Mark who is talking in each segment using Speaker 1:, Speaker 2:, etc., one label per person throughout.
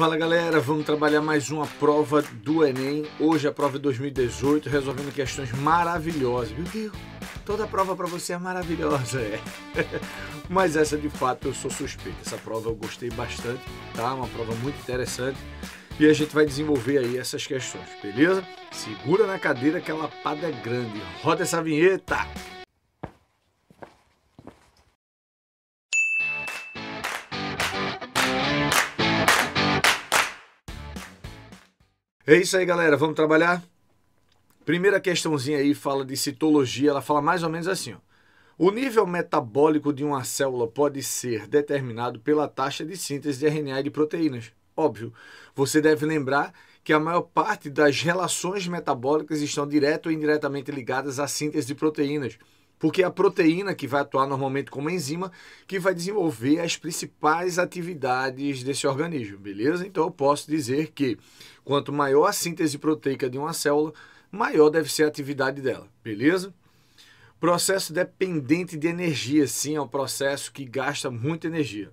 Speaker 1: Fala galera, vamos trabalhar mais uma prova do Enem. Hoje é a prova de 2018, resolvendo questões maravilhosas. Meu Deus, toda prova para você é maravilhosa, é. Mas essa de fato eu sou suspeito. Essa prova eu gostei bastante, tá? Uma prova muito interessante. E a gente vai desenvolver aí essas questões, beleza? Segura na cadeira que ela pada é grande. Roda essa vinheta! É isso aí, galera. Vamos trabalhar? Primeira questãozinha aí fala de citologia. Ela fala mais ou menos assim, ó. O nível metabólico de uma célula pode ser determinado pela taxa de síntese de RNA e de proteínas. Óbvio, você deve lembrar que a maior parte das relações metabólicas estão direto ou indiretamente ligadas à síntese de proteínas porque é a proteína que vai atuar normalmente como enzima, que vai desenvolver as principais atividades desse organismo, beleza? Então eu posso dizer que quanto maior a síntese proteica de uma célula, maior deve ser a atividade dela, beleza? Processo dependente de energia, sim, é um processo que gasta muita energia.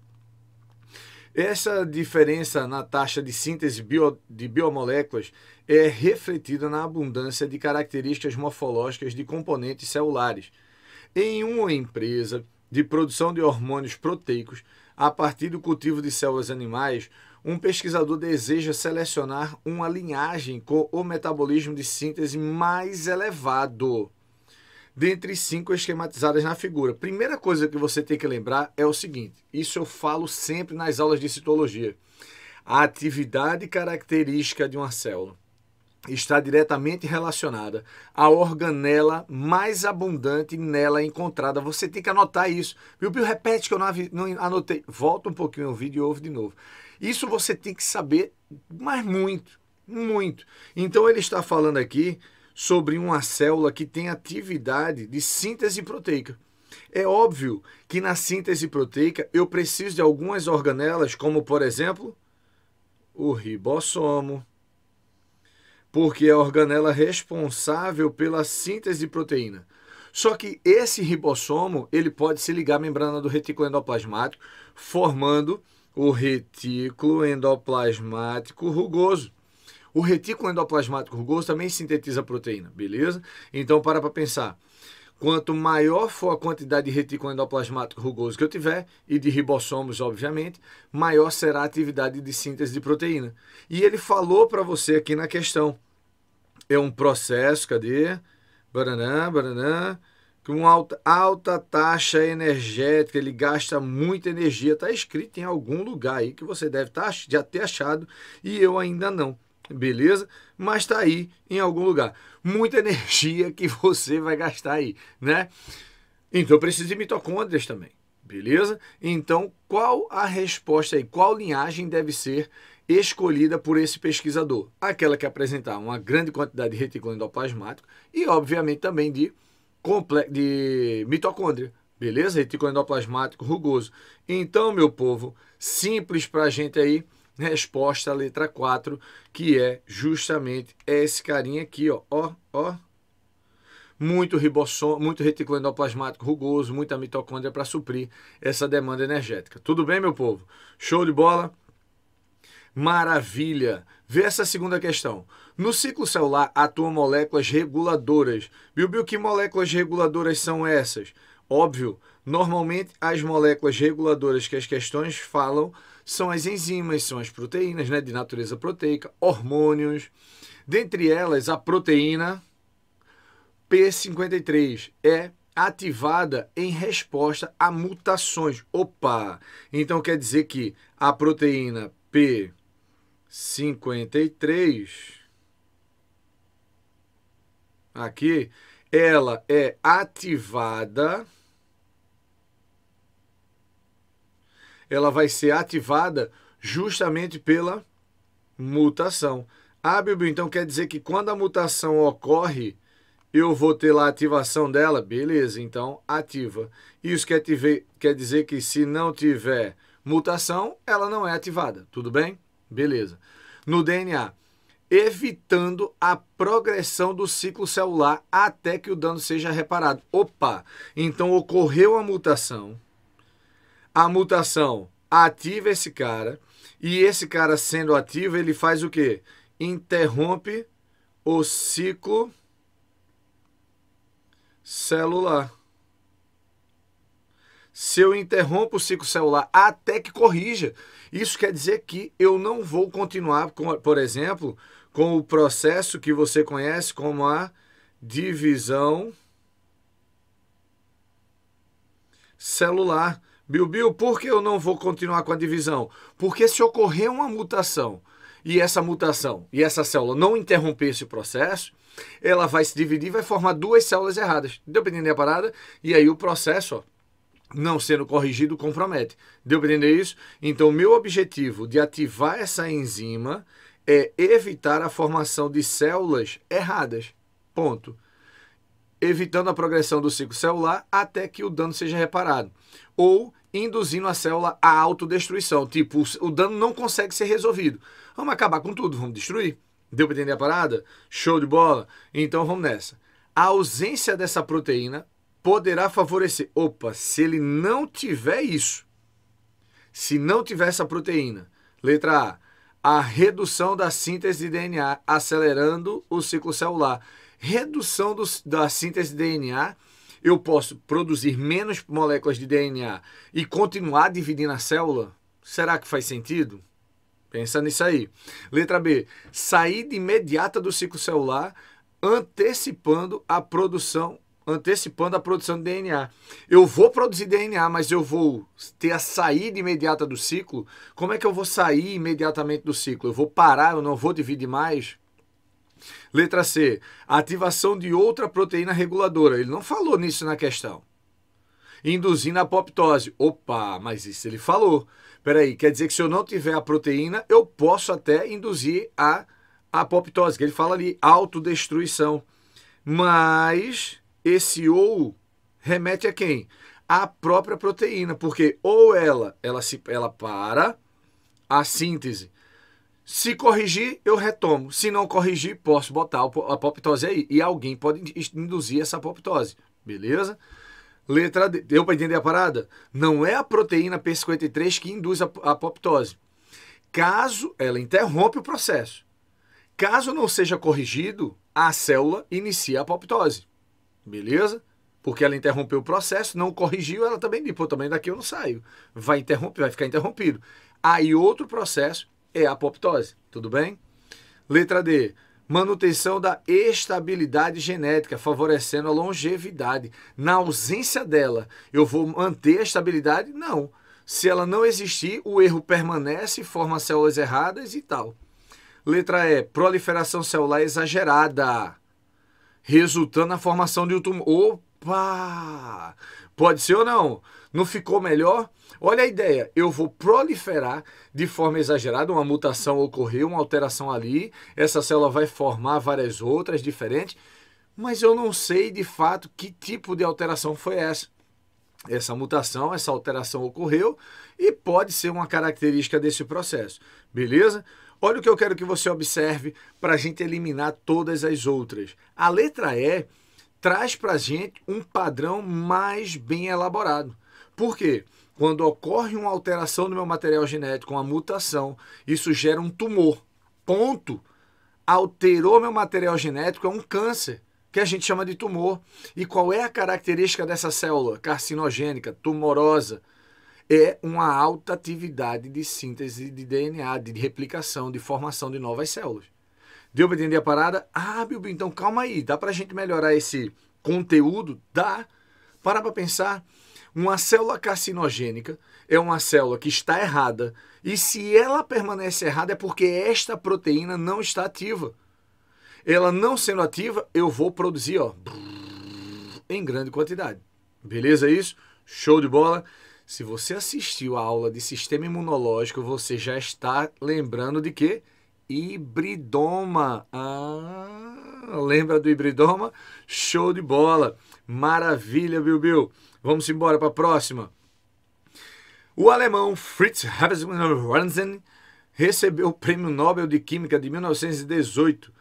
Speaker 1: Essa diferença na taxa de síntese bio, de biomoléculas é refletida na abundância de características morfológicas de componentes celulares em uma empresa de produção de hormônios proteicos a partir do cultivo de células animais, um pesquisador deseja selecionar uma linhagem com o metabolismo de síntese mais elevado. Dentre cinco esquematizadas na figura. Primeira coisa que você tem que lembrar é o seguinte: isso eu falo sempre nas aulas de citologia. A atividade característica de uma célula está diretamente relacionada à organela mais abundante nela encontrada. Você tem que anotar isso. Meu Pio, repete que eu não anotei. Volta um pouquinho o vídeo e ouve de novo. Isso você tem que saber, mas muito, muito. Então ele está falando aqui sobre uma célula que tem atividade de síntese proteica. É óbvio que na síntese proteica eu preciso de algumas organelas, como por exemplo o ribossomo, porque é a organela responsável pela síntese de proteína. Só que esse ribossomo ele pode se ligar à membrana do retículo endoplasmático, formando o retículo endoplasmático rugoso. O retículo endoplasmático rugoso também sintetiza proteína, beleza? Então para para pensar. Quanto maior for a quantidade de retículo endoplasmático rugoso que eu tiver, e de ribossomos, obviamente, maior será a atividade de síntese de proteína. E ele falou para você aqui na questão. É um processo, cadê? Baranã, baranã com alta, alta taxa energética, ele gasta muita energia. Está escrito em algum lugar aí que você deve tá, já ter achado e eu ainda não, beleza? Mas está aí em algum lugar muita energia que você vai gastar aí, né? Então preciso de mitocôndrias também, beleza? Então, qual a resposta aí? Qual linhagem deve ser escolhida por esse pesquisador? Aquela que apresentar uma grande quantidade de retículo endoplasmático e, obviamente, também de, de mitocôndria, beleza? Retículo endoplasmático rugoso. Então, meu povo, simples para a gente aí resposta à letra 4, que é justamente esse carinha aqui, ó, ó, ó. Muito ribossom, muito retículo endoplasmático rugoso, muita mitocôndria para suprir essa demanda energética. Tudo bem, meu povo? Show de bola? Maravilha! Vê essa segunda questão. No ciclo celular atuam moléculas reguladoras. Bilbil, que moléculas reguladoras são essas? Óbvio, normalmente as moléculas reguladoras que as questões falam são as enzimas, são as proteínas né, de natureza proteica, hormônios, dentre elas a proteína P53 é ativada em resposta a mutações. Opa! Então quer dizer que a proteína P53 aqui, ela é ativada ela vai ser ativada justamente pela mutação. Ábilbio, ah, então, quer dizer que quando a mutação ocorre, eu vou ter lá a ativação dela? Beleza, então ativa. Isso quer, tiver, quer dizer que se não tiver mutação, ela não é ativada, tudo bem? Beleza. No DNA, evitando a progressão do ciclo celular até que o dano seja reparado. Opa! Então ocorreu a mutação, a mutação ativa esse cara e esse cara sendo ativo, ele faz o que Interrompe o ciclo celular. Se eu interrompo o ciclo celular até que corrija, isso quer dizer que eu não vou continuar, com, por exemplo, com o processo que você conhece como a divisão celular. Bilbil, por que eu não vou continuar com a divisão? Porque se ocorrer uma mutação e essa mutação e essa célula não interromper esse processo, ela vai se dividir e vai formar duas células erradas. dependendo da parada? E aí o processo, ó, não sendo corrigido, compromete. Deu para entender isso? Então, meu objetivo de ativar essa enzima é evitar a formação de células erradas. Ponto evitando a progressão do ciclo celular até que o dano seja reparado. Ou induzindo a célula à autodestruição. Tipo, o dano não consegue ser resolvido. Vamos acabar com tudo, vamos destruir. Deu para entender a parada? Show de bola? Então vamos nessa. A ausência dessa proteína poderá favorecer. Opa, se ele não tiver isso, se não tiver essa proteína, letra A, a redução da síntese de DNA, acelerando o ciclo celular. Redução do, da síntese de DNA eu posso produzir menos moléculas de DNA e continuar dividindo a célula? Será que faz sentido? Pensa nisso aí. Letra B. Saída imediata do ciclo celular, antecipando a produção, antecipando a produção de DNA. Eu vou produzir DNA, mas eu vou ter a saída imediata do ciclo. Como é que eu vou sair imediatamente do ciclo? Eu vou parar, eu não vou dividir mais? Letra C, ativação de outra proteína reguladora. Ele não falou nisso na questão. Induzindo a apoptose. Opa, mas isso ele falou. Peraí, quer dizer que se eu não tiver a proteína, eu posso até induzir a, a apoptose, que ele fala ali, autodestruição. Mas esse ou remete a quem? A própria proteína, porque ou ela, ela, se, ela para a síntese se corrigir, eu retomo. Se não corrigir, posso botar a apoptose aí. E alguém pode induzir essa apoptose. Beleza? Letra D. Deu para entender a parada? Não é a proteína P53 que induz a apoptose. Caso ela interrompe o processo. Caso não seja corrigido, a célula inicia a apoptose. Beleza? Porque ela interrompeu o processo, não corrigiu, ela também, pô, também daqui eu não saio. Vai interromper, vai ficar interrompido. Aí outro processo é a apoptose, tudo bem? Letra D, manutenção da estabilidade genética, favorecendo a longevidade. Na ausência dela, eu vou manter a estabilidade? Não. Se ela não existir, o erro permanece, forma células erradas e tal. Letra E, proliferação celular exagerada, resultando na formação de um tumor. Opa! Pode ser ou não? Não ficou melhor? Olha a ideia, eu vou proliferar de forma exagerada, uma mutação ocorreu, uma alteração ali, essa célula vai formar várias outras diferentes, mas eu não sei de fato que tipo de alteração foi essa essa mutação, essa alteração ocorreu e pode ser uma característica desse processo, beleza? Olha o que eu quero que você observe para a gente eliminar todas as outras. A letra E traz para a gente um padrão mais bem elaborado. Por quê? Quando ocorre uma alteração no meu material genético, uma mutação, isso gera um tumor. Ponto. Alterou meu material genético, é um câncer, que a gente chama de tumor. E qual é a característica dessa célula carcinogênica, tumorosa? é uma alta atividade de síntese de DNA, de replicação, de formação de novas células. Deu para entender a parada? Ah, Bilbo, então calma aí, dá para a gente melhorar esse conteúdo? Dá. Para para pensar, uma célula carcinogênica é uma célula que está errada. E se ela permanece errada é porque esta proteína não está ativa. Ela não sendo ativa, eu vou produzir ó, em grande quantidade. Beleza é isso? Show de bola? Se você assistiu a aula de sistema imunológico, você já está lembrando de quê? Hibridoma. Ah, lembra do hibridoma? Show de bola. Maravilha, Bilbil. Bil. Vamos embora para a próxima. O alemão Fritz Habermann recebeu o Prêmio Nobel de Química de 1918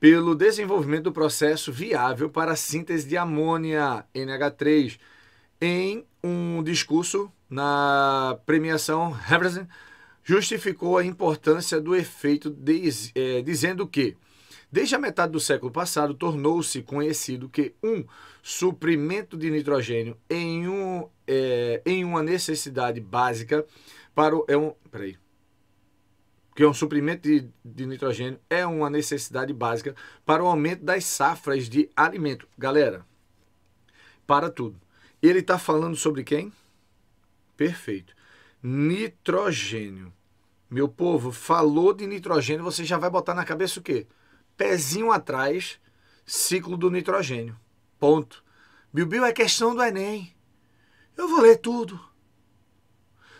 Speaker 1: pelo desenvolvimento do processo viável para a síntese de amônia NH3 em um discurso na premiação Habermann justificou a importância do efeito de, eh, é, dizendo que Desde a metade do século passado, tornou-se conhecido que um suprimento de nitrogênio em, um, é, em uma necessidade básica para o. É um, peraí. Que um suprimento de, de nitrogênio é uma necessidade básica para o aumento das safras de alimento. Galera, para tudo. Ele está falando sobre quem? Perfeito. Nitrogênio. Meu povo, falou de nitrogênio, você já vai botar na cabeça o quê? pezinho atrás, ciclo do nitrogênio. Ponto. Bilbil é questão do Enem. Eu vou ler tudo.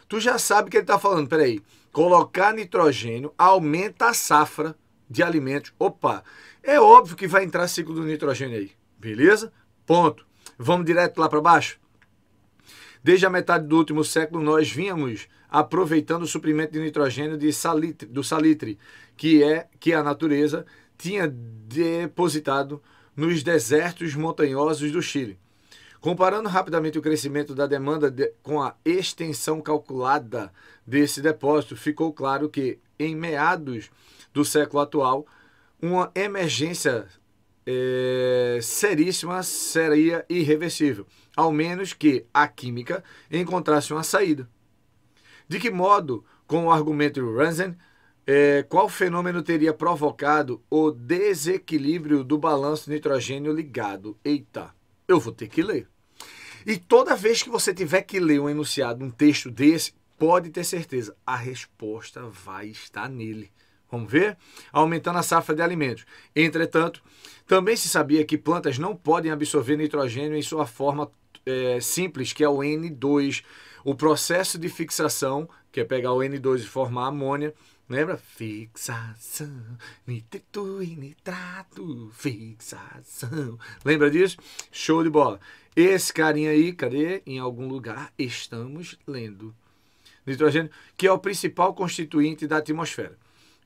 Speaker 1: Tu já sabe o que ele está falando. Peraí. Colocar nitrogênio aumenta a safra de alimentos. Opa! É óbvio que vai entrar ciclo do nitrogênio aí. Beleza? Ponto. Vamos direto lá para baixo? Desde a metade do último século, nós vínhamos aproveitando o suprimento de nitrogênio de salitre, do salitre, que é que é a natureza tinha depositado nos desertos montanhosos do Chile. Comparando rapidamente o crescimento da demanda de, com a extensão calculada desse depósito, ficou claro que, em meados do século atual, uma emergência é, seríssima seria irreversível, ao menos que a química encontrasse uma saída. De que modo, com o argumento de Ransen, é, qual fenômeno teria provocado o desequilíbrio do balanço nitrogênio ligado? Eita, eu vou ter que ler. E toda vez que você tiver que ler um enunciado, um texto desse, pode ter certeza, a resposta vai estar nele. Vamos ver? Aumentando a safra de alimentos. Entretanto, também se sabia que plantas não podem absorver nitrogênio em sua forma é, simples, que é o N2. O processo de fixação, que é pegar o N2 e formar amônia, Lembra? Fixação, nitrito e nitrato, fixação. Lembra disso? Show de bola. Esse carinha aí, cadê? Em algum lugar estamos lendo. Nitrogênio, que é o principal constituinte da atmosfera.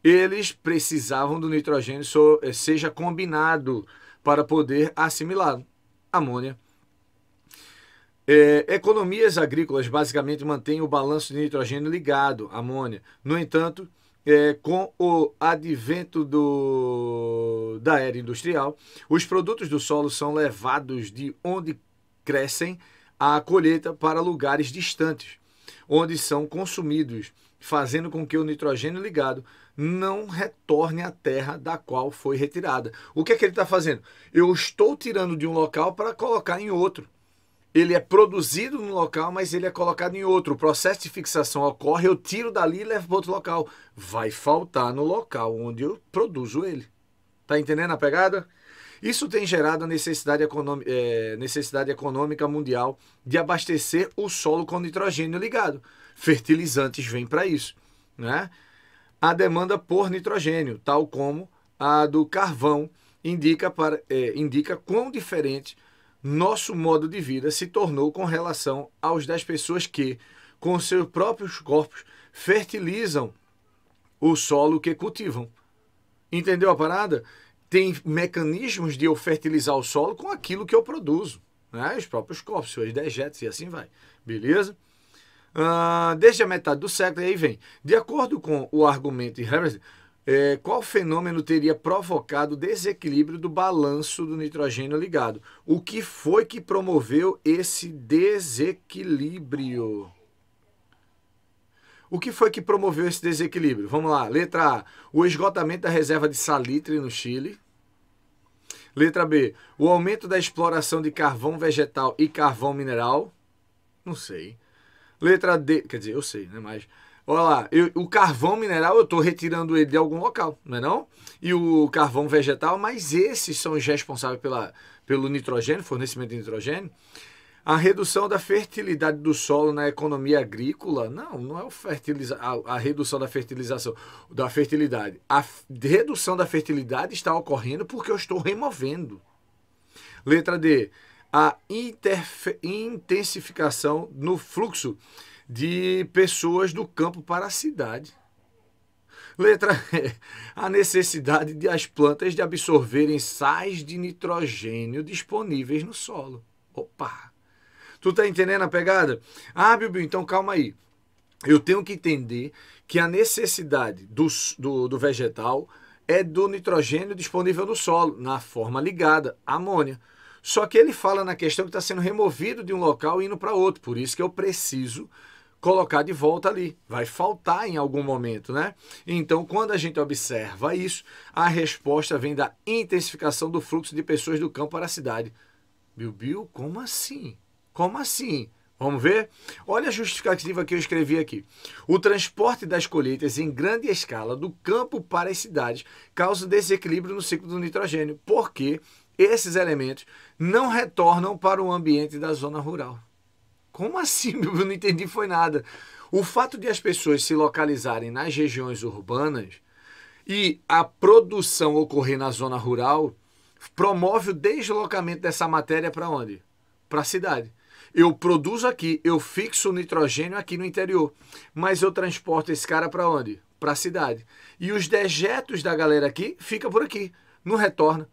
Speaker 1: Eles precisavam do nitrogênio so, eh, seja combinado para poder assimilar Amônia. É, economias agrícolas basicamente mantêm o balanço de nitrogênio ligado, amônia. No entanto, é, com o advento do, da era industrial, os produtos do solo são levados de onde crescem à colheita para lugares distantes, onde são consumidos, fazendo com que o nitrogênio ligado não retorne à terra da qual foi retirada. O que é que ele está fazendo? Eu estou tirando de um local para colocar em outro ele é produzido no local, mas ele é colocado em outro. O processo de fixação ocorre, eu tiro dali e levo para outro local. Vai faltar no local onde eu produzo ele. Tá entendendo a pegada? Isso tem gerado a necessidade, é, necessidade econômica mundial de abastecer o solo com nitrogênio ligado. Fertilizantes vêm para isso. Né? A demanda por nitrogênio, tal como a do carvão, indica, para, é, indica quão diferente nosso modo de vida se tornou com relação aos das pessoas que, com seus próprios corpos, fertilizam o solo que cultivam. Entendeu a parada? Tem mecanismos de eu fertilizar o solo com aquilo que eu produzo, né? os próprios corpos, os dejetos e assim vai. Beleza? Ah, desde a metade do século, aí vem. De acordo com o argumento de Herbert, é, qual fenômeno teria provocado o desequilíbrio do balanço do nitrogênio ligado? O que foi que promoveu esse desequilíbrio? O que foi que promoveu esse desequilíbrio? Vamos lá. Letra A, o esgotamento da reserva de salitre no Chile. Letra B, o aumento da exploração de carvão vegetal e carvão mineral. Não sei. Letra D, quer dizer, eu sei, né? Mas Olha lá, eu, o carvão mineral eu estou retirando ele de algum local, não é não? E o carvão vegetal, mas esses são os responsáveis pela, pelo nitrogênio, fornecimento de nitrogênio. A redução da fertilidade do solo na economia agrícola, não, não é o fertiliza a, a redução da fertilização, da fertilidade. A redução da fertilidade está ocorrendo porque eu estou removendo. Letra D, a intensificação no fluxo de pessoas do campo para a cidade. Letra E, a necessidade de as plantas de absorverem sais de nitrogênio disponíveis no solo. Opa! Tu tá entendendo a pegada? Ah, Bibi, então calma aí. Eu tenho que entender que a necessidade do, do, do vegetal é do nitrogênio disponível no solo, na forma ligada, amônia. Só que ele fala na questão que está sendo removido de um local e indo para outro. Por isso que eu preciso colocar de volta ali. Vai faltar em algum momento, né? Então, quando a gente observa isso, a resposta vem da intensificação do fluxo de pessoas do campo para a cidade. Bilbil, como assim? Como assim? Vamos ver? Olha a justificativa que eu escrevi aqui. O transporte das colheitas em grande escala do campo para as cidades causa desequilíbrio no ciclo do nitrogênio, porque esses elementos não retornam para o ambiente da zona rural. Como assim? Eu não entendi, foi nada. O fato de as pessoas se localizarem nas regiões urbanas e a produção ocorrer na zona rural promove o deslocamento dessa matéria para onde? Para a cidade. Eu produzo aqui, eu fixo o nitrogênio aqui no interior, mas eu transporto esse cara para onde? Para a cidade. E os dejetos da galera aqui fica por aqui, não retorna.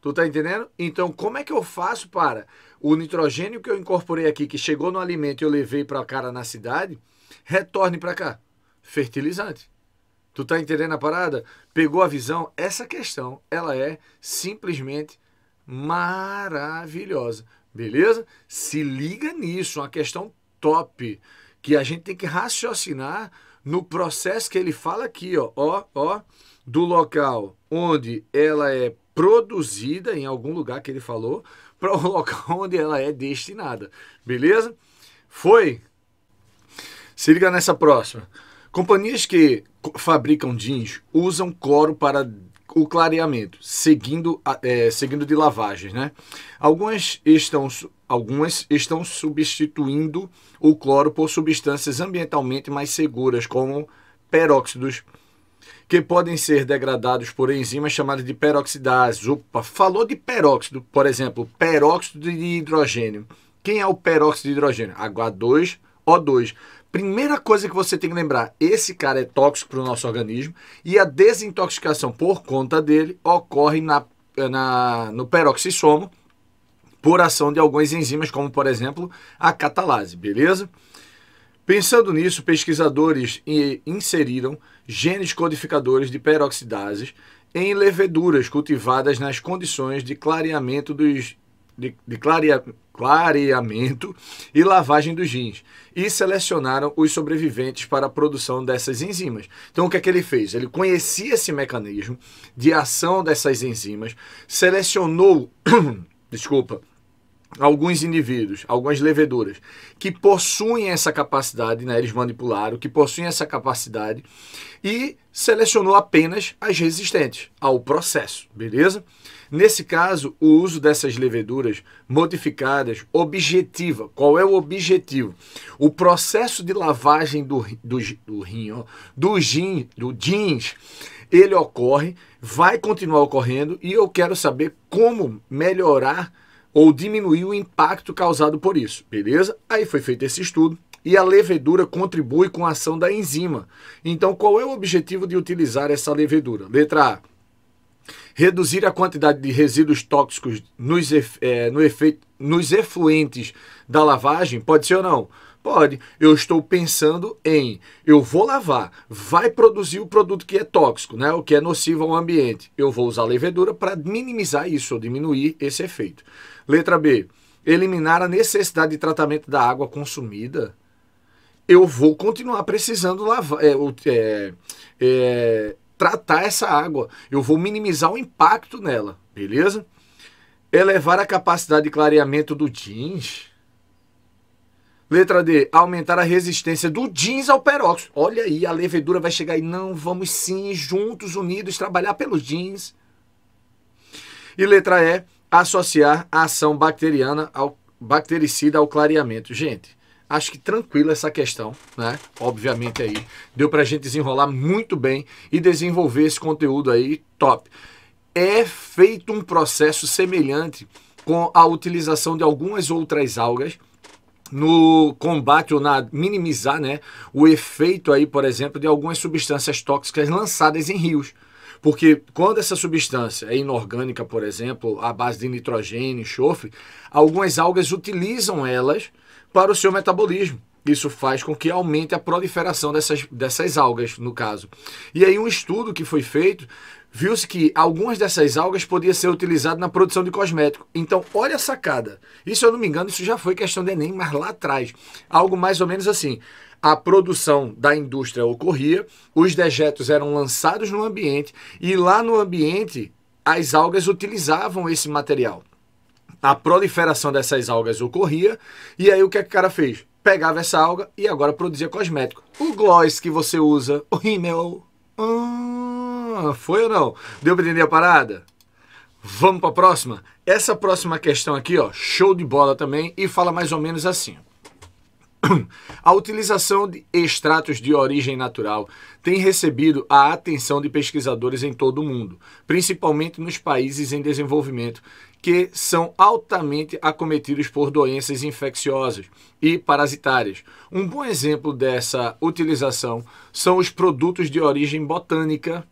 Speaker 1: Tu tá entendendo? Então, como é que eu faço para o nitrogênio que eu incorporei aqui, que chegou no alimento e eu levei para cara na cidade, retorne para cá. Fertilizante. Tu tá entendendo a parada? Pegou a visão? Essa questão, ela é simplesmente maravilhosa. Beleza? Se liga nisso, uma questão top, que a gente tem que raciocinar no processo que ele fala aqui, ó, ó, ó, do local onde ela é produzida em algum lugar que ele falou, para o local onde ela é destinada. Beleza? Foi? Se liga nessa próxima. Companhias que fabricam jeans usam cloro para o clareamento, seguindo, é, seguindo de lavagens, né? Algumas estão, algumas estão substituindo o cloro por substâncias ambientalmente mais seguras, como peróxidos que podem ser degradados por enzimas chamadas de peroxidase. Opa, falou de peróxido, por exemplo, peróxido de hidrogênio. Quem é o peróxido de hidrogênio? H2O2. Primeira coisa que você tem que lembrar, esse cara é tóxico para o nosso organismo e a desintoxicação por conta dele ocorre na, na, no peroxissomo por ação de algumas enzimas, como por exemplo a catalase, beleza? Pensando nisso, pesquisadores inseriram genes codificadores de peroxidases em leveduras cultivadas nas condições de clareamento dos de, de clarea, clareamento e lavagem dos rins e selecionaram os sobreviventes para a produção dessas enzimas. Então, o que é que ele fez? Ele conhecia esse mecanismo de ação dessas enzimas, selecionou, desculpa, alguns indivíduos, algumas leveduras que possuem essa capacidade, né? eles manipularam, que possuem essa capacidade e selecionou apenas as resistentes ao processo, beleza? Nesse caso, o uso dessas leveduras modificadas, objetiva, qual é o objetivo? O processo de lavagem do, do, do rim, ó, do, gin, do jeans, ele ocorre, vai continuar ocorrendo e eu quero saber como melhorar ou diminuir o impacto causado por isso, beleza? Aí foi feito esse estudo e a levedura contribui com a ação da enzima. Então, qual é o objetivo de utilizar essa levedura? Letra A. Reduzir a quantidade de resíduos tóxicos nos, é, no efeito, nos efluentes da lavagem, pode ser ou não? Pode. Eu estou pensando em eu vou lavar, vai produzir o produto que é tóxico, né? O que é nocivo ao ambiente. Eu vou usar levedura para minimizar isso ou diminuir esse efeito. Letra B. Eliminar a necessidade de tratamento da água consumida. Eu vou continuar precisando lavar, é, é, é, tratar essa água. Eu vou minimizar o impacto nela, beleza? Elevar a capacidade de clareamento do jeans Letra D, aumentar a resistência do jeans ao peróxido. Olha aí, a levedura vai chegar e não, vamos sim, juntos, unidos, trabalhar pelos jeans. E letra E, associar a ação bacteriana ao bactericida ao clareamento. Gente, acho que tranquila essa questão, né? Obviamente aí deu a gente desenrolar muito bem e desenvolver esse conteúdo aí top. É feito um processo semelhante com a utilização de algumas outras algas no combate ou na minimizar né, o efeito aí, por exemplo, de algumas substâncias tóxicas lançadas em rios. Porque quando essa substância é inorgânica, por exemplo, à base de nitrogênio, enxofre, algumas algas utilizam elas para o seu metabolismo. Isso faz com que aumente a proliferação dessas, dessas algas, no caso. E aí, um estudo que foi feito viu-se que algumas dessas algas podiam ser utilizadas na produção de cosmético. Então, olha a sacada. Isso, se eu não me engano, isso já foi questão do Enem, mas lá atrás. Algo mais ou menos assim. A produção da indústria ocorria, os dejetos eram lançados no ambiente e lá no ambiente as algas utilizavam esse material. A proliferação dessas algas ocorria e aí o que, é que o cara fez? Pegava essa alga e agora produzia cosmético. O gloss que você usa, o rímel, hum, foi ou não? Deu para entender a parada? Vamos para a próxima? Essa próxima questão aqui, ó, show de bola também, e fala mais ou menos assim. A utilização de extratos de origem natural tem recebido a atenção de pesquisadores em todo o mundo, principalmente nos países em desenvolvimento, que são altamente acometidos por doenças infecciosas e parasitárias. Um bom exemplo dessa utilização são os produtos de origem botânica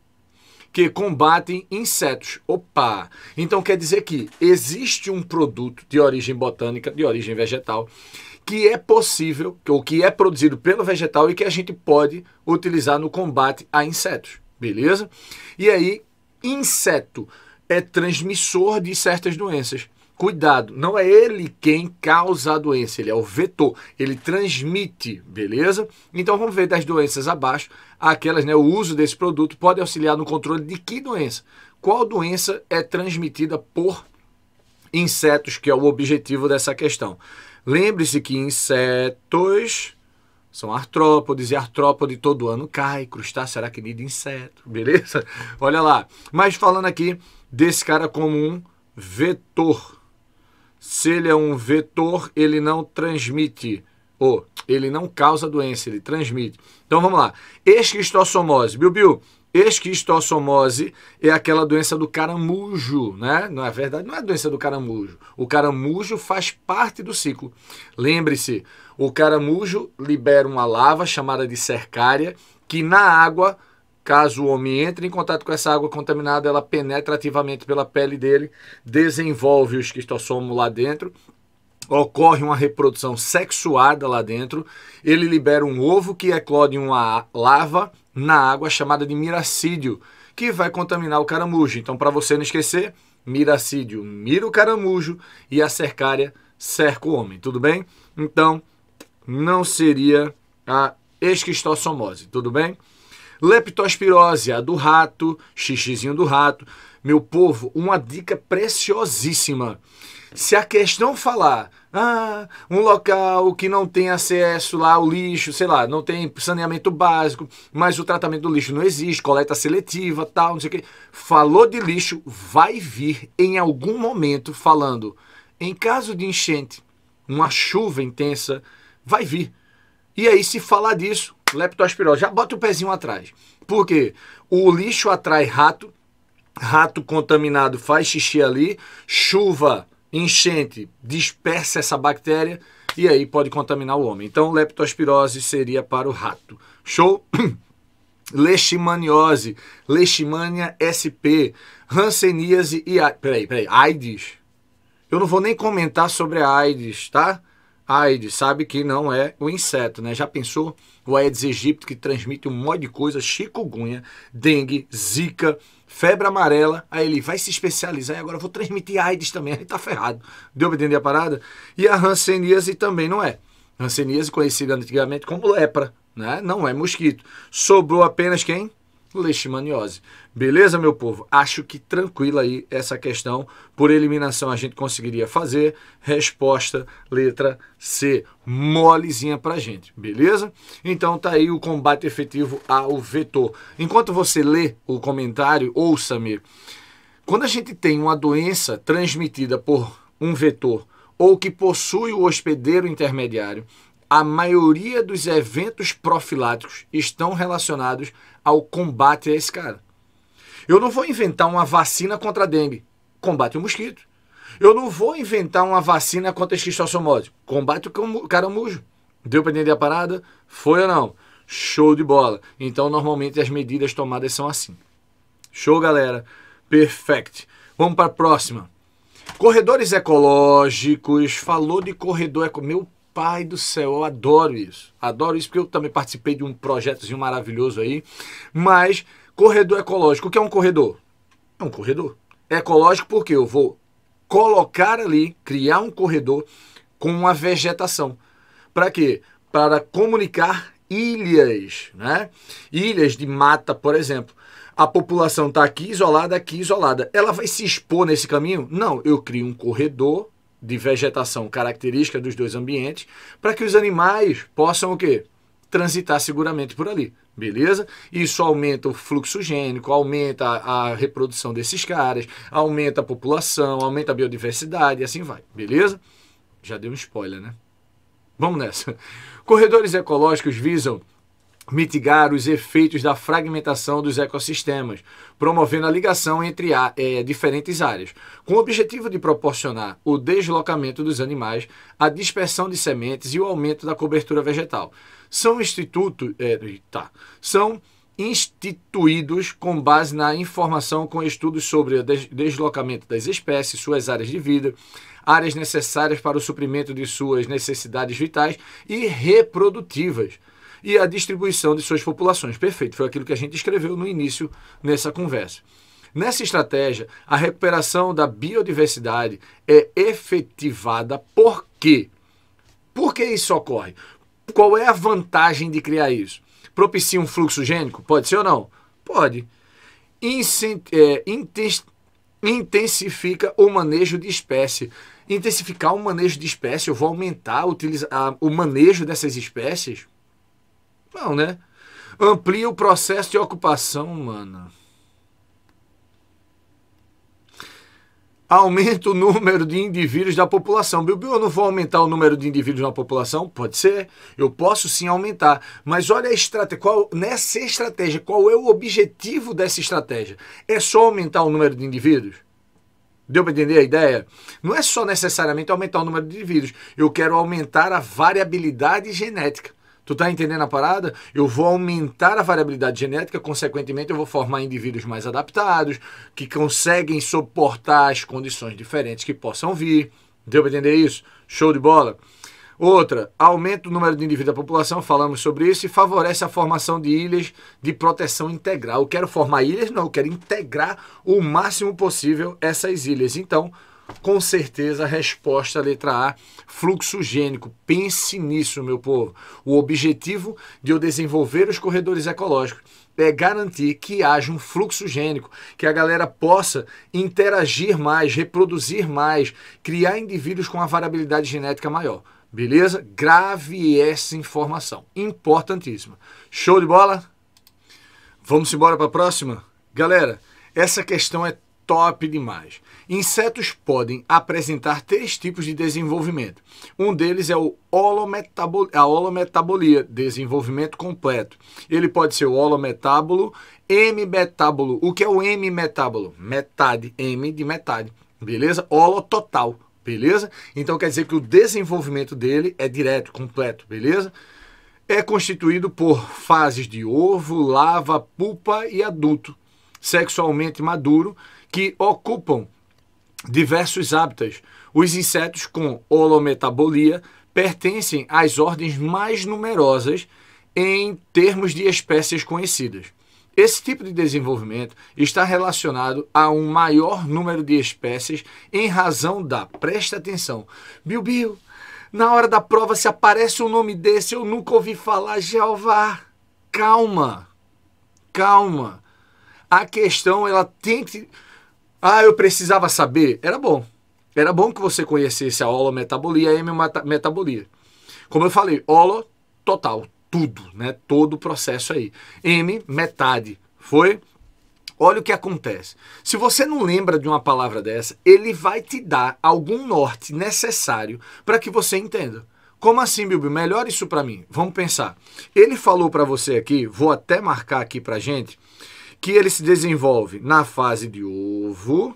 Speaker 1: que combatem insetos. Opa! Então quer dizer que existe um produto de origem botânica, de origem vegetal, que é possível, ou que é produzido pelo vegetal e que a gente pode utilizar no combate a insetos. Beleza? E aí, inseto é transmissor de certas doenças. Cuidado, não é ele quem causa a doença, ele é o vetor, ele transmite, beleza? Então vamos ver das doenças abaixo, aquelas, né, o uso desse produto pode auxiliar no controle de que doença? Qual doença é transmitida por insetos, que é o objetivo dessa questão? Lembre-se que insetos são artrópodes e artrópode todo ano cai, crustáceo, aracnídeo, inseto, beleza? Olha lá. Mas falando aqui desse cara como um vetor, se ele é um vetor, ele não transmite, ou ele não causa doença, ele transmite. Então vamos lá. Esquistossomose. Biu, Biu, Esquistossomose é aquela doença do caramujo, né? Não é verdade, não é doença do caramujo. O caramujo faz parte do ciclo. Lembre-se, o caramujo libera uma lava chamada de cercária, que na água Caso o homem entre em contato com essa água contaminada, ela penetra ativamente pela pele dele, desenvolve o esquistossomos lá dentro, ocorre uma reprodução sexuada lá dentro, ele libera um ovo que eclode uma lava na água chamada de miracídio, que vai contaminar o caramujo. Então, para você não esquecer, miracídio mira o caramujo e a cercária cerca o homem, tudo bem? Então, não seria a esquistossomose, tudo bem? Leptospirose, a do rato, xixizinho do rato. Meu povo, uma dica preciosíssima. Se a questão falar, ah, um local que não tem acesso lá ao lixo, sei lá, não tem saneamento básico, mas o tratamento do lixo não existe, coleta seletiva, tal, não sei o quê. Falou de lixo, vai vir em algum momento falando, em caso de enchente, uma chuva intensa, vai vir e aí, se falar disso, leptospirose, já bota o pezinho atrás. porque O lixo atrai rato, rato contaminado faz xixi ali, chuva, enchente, dispersa essa bactéria e aí pode contaminar o homem. Então, leptospirose seria para o rato. Show? Leishmaniose, Leishmania SP, Hanseníase e... Peraí, peraí, AIDS. Eu não vou nem comentar sobre a AIDS, tá? AIDS, sabe que não é o inseto, né? Já pensou o Aedes aegypti que transmite um monte de coisa, chikungunya, dengue, zika, febre amarela, aí ele vai se especializar e agora vou transmitir AIDS também, aí tá ferrado. Deu pra entender a parada? E a hanseníase também não é. Hanseníase conhecida antigamente como lepra, né? Não é mosquito. Sobrou apenas quem? leishmaniose. Beleza, meu povo? Acho que tranquila aí essa questão. Por eliminação a gente conseguiria fazer. Resposta letra C, molezinha pra gente, beleza? Então tá aí o combate efetivo ao vetor. Enquanto você lê o comentário, ouça-me. Quando a gente tem uma doença transmitida por um vetor ou que possui o hospedeiro intermediário, a maioria dos eventos profiláticos estão relacionados ao combate a esse cara. Eu não vou inventar uma vacina contra a dengue, combate o mosquito. Eu não vou inventar uma vacina contra a esquistossomose, combate o caramujo. Deu para entender a parada? Foi ou não? Show de bola. Então, normalmente as medidas tomadas são assim. Show, galera. Perfect. Vamos para a próxima. Corredores ecológicos. Falou de corredor ecológico. Meu Pai do céu, eu adoro isso. Adoro isso porque eu também participei de um projetozinho maravilhoso aí. Mas corredor ecológico, o que é um corredor? É um corredor. É ecológico porque eu vou colocar ali, criar um corredor com uma vegetação. Para quê? Para comunicar ilhas, né? Ilhas de mata, por exemplo. A população está aqui isolada, aqui isolada. Ela vai se expor nesse caminho? Não, eu crio um corredor de vegetação característica dos dois ambientes, para que os animais possam o quê? Transitar seguramente por ali, beleza? Isso aumenta o fluxo gênico, aumenta a reprodução desses caras, aumenta a população, aumenta a biodiversidade e assim vai, beleza? Já dei um spoiler, né? Vamos nessa. Corredores ecológicos visam mitigar os efeitos da fragmentação dos ecossistemas, promovendo a ligação entre a, é, diferentes áreas, com o objetivo de proporcionar o deslocamento dos animais, a dispersão de sementes e o aumento da cobertura vegetal. São institutos, é, tá, são instituídos com base na informação com estudos sobre o deslocamento das espécies, suas áreas de vida, áreas necessárias para o suprimento de suas necessidades vitais e reprodutivas e a distribuição de suas populações. Perfeito, foi aquilo que a gente escreveu no início nessa conversa. Nessa estratégia, a recuperação da biodiversidade é efetivada por quê? Por que isso ocorre? Qual é a vantagem de criar isso? Propicia um fluxo gênico? Pode ser ou não? Pode. Incent é, intensifica o manejo de espécie. Intensificar o manejo de espécie, eu vou aumentar a, o manejo dessas espécies não, né? Amplia o processo de ocupação humana. Aumenta o número de indivíduos da população. Bilbio, eu não vou aumentar o número de indivíduos na população? Pode ser. Eu posso sim aumentar. Mas olha a estratégia. Qual, nessa estratégia, qual é o objetivo dessa estratégia? É só aumentar o número de indivíduos? Deu para entender a ideia? Não é só necessariamente aumentar o número de indivíduos. Eu quero aumentar a variabilidade genética. Tu tá entendendo a parada? Eu vou aumentar a variabilidade genética, consequentemente eu vou formar indivíduos mais adaptados, que conseguem suportar as condições diferentes que possam vir. Deu para entender isso? Show de bola. Outra, aumento do número de indivíduos da população, falamos sobre isso, e favorece a formação de ilhas de proteção integral. Eu quero formar ilhas? Não, eu quero integrar o máximo possível essas ilhas. Então, com certeza a resposta a letra A, fluxo gênico. Pense nisso, meu povo. O objetivo de eu desenvolver os corredores ecológicos é garantir que haja um fluxo gênico, que a galera possa interagir mais, reproduzir mais, criar indivíduos com a variabilidade genética maior. Beleza? Grave essa informação. Importantíssima. Show de bola? Vamos embora para a próxima? Galera, essa questão é top demais. Insetos podem apresentar três tipos de desenvolvimento. Um deles é o holometabol a holometabolia, desenvolvimento completo. Ele pode ser o holometábolo, M-metábolo. O que é o M-metábolo? Metade, M de metade, beleza? Holototal, beleza? Então quer dizer que o desenvolvimento dele é direto, completo, beleza? É constituído por fases de ovo, lava, pupa e adulto, sexualmente maduro que ocupam diversos hábitats. Os insetos com holometabolia pertencem às ordens mais numerosas em termos de espécies conhecidas. Esse tipo de desenvolvimento está relacionado a um maior número de espécies em razão da, presta atenção, Bilbil, na hora da prova se aparece um nome desse, eu nunca ouvi falar, Jeová. Calma, calma. A questão ela tem que ah, eu precisava saber. Era bom. Era bom que você conhecesse a holometabolia e a hemometabolia. Como eu falei, holo, total, tudo, né? Todo o processo aí. M, metade. Foi? Olha o que acontece. Se você não lembra de uma palavra dessa, ele vai te dar algum norte necessário para que você entenda. Como assim, Bilbo? Melhor isso para mim. Vamos pensar. Ele falou para você aqui, vou até marcar aqui para gente. gente que ele se desenvolve na fase de ovo,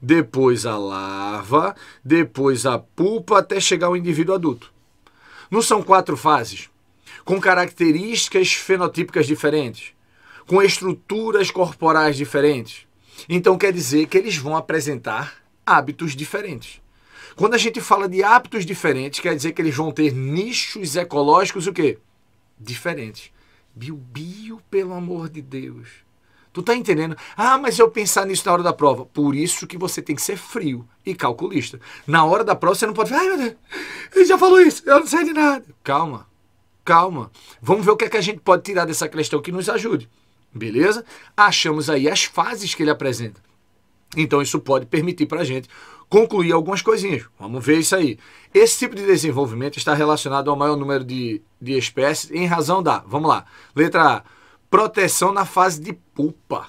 Speaker 1: depois a larva, depois a pulpa até chegar ao indivíduo adulto. Não são quatro fases, com características fenotípicas diferentes, com estruturas corporais diferentes. Então quer dizer que eles vão apresentar hábitos diferentes. Quando a gente fala de hábitos diferentes, quer dizer que eles vão ter nichos ecológicos o quê? Diferentes. Bio, bio, pelo amor de Deus. Tu tá entendendo? Ah, mas eu pensar nisso na hora da prova. Por isso que você tem que ser frio e calculista. Na hora da prova você não pode. Ai, meu Deus, ele já falou isso, eu não sei de nada. Calma, calma. Vamos ver o que é que a gente pode tirar dessa questão que nos ajude. Beleza? Achamos aí as fases que ele apresenta. Então isso pode permitir para a gente concluir algumas coisinhas. Vamos ver isso aí. Esse tipo de desenvolvimento está relacionado ao maior número de, de espécies em razão da, vamos lá, letra A, Proteção na fase de pupa.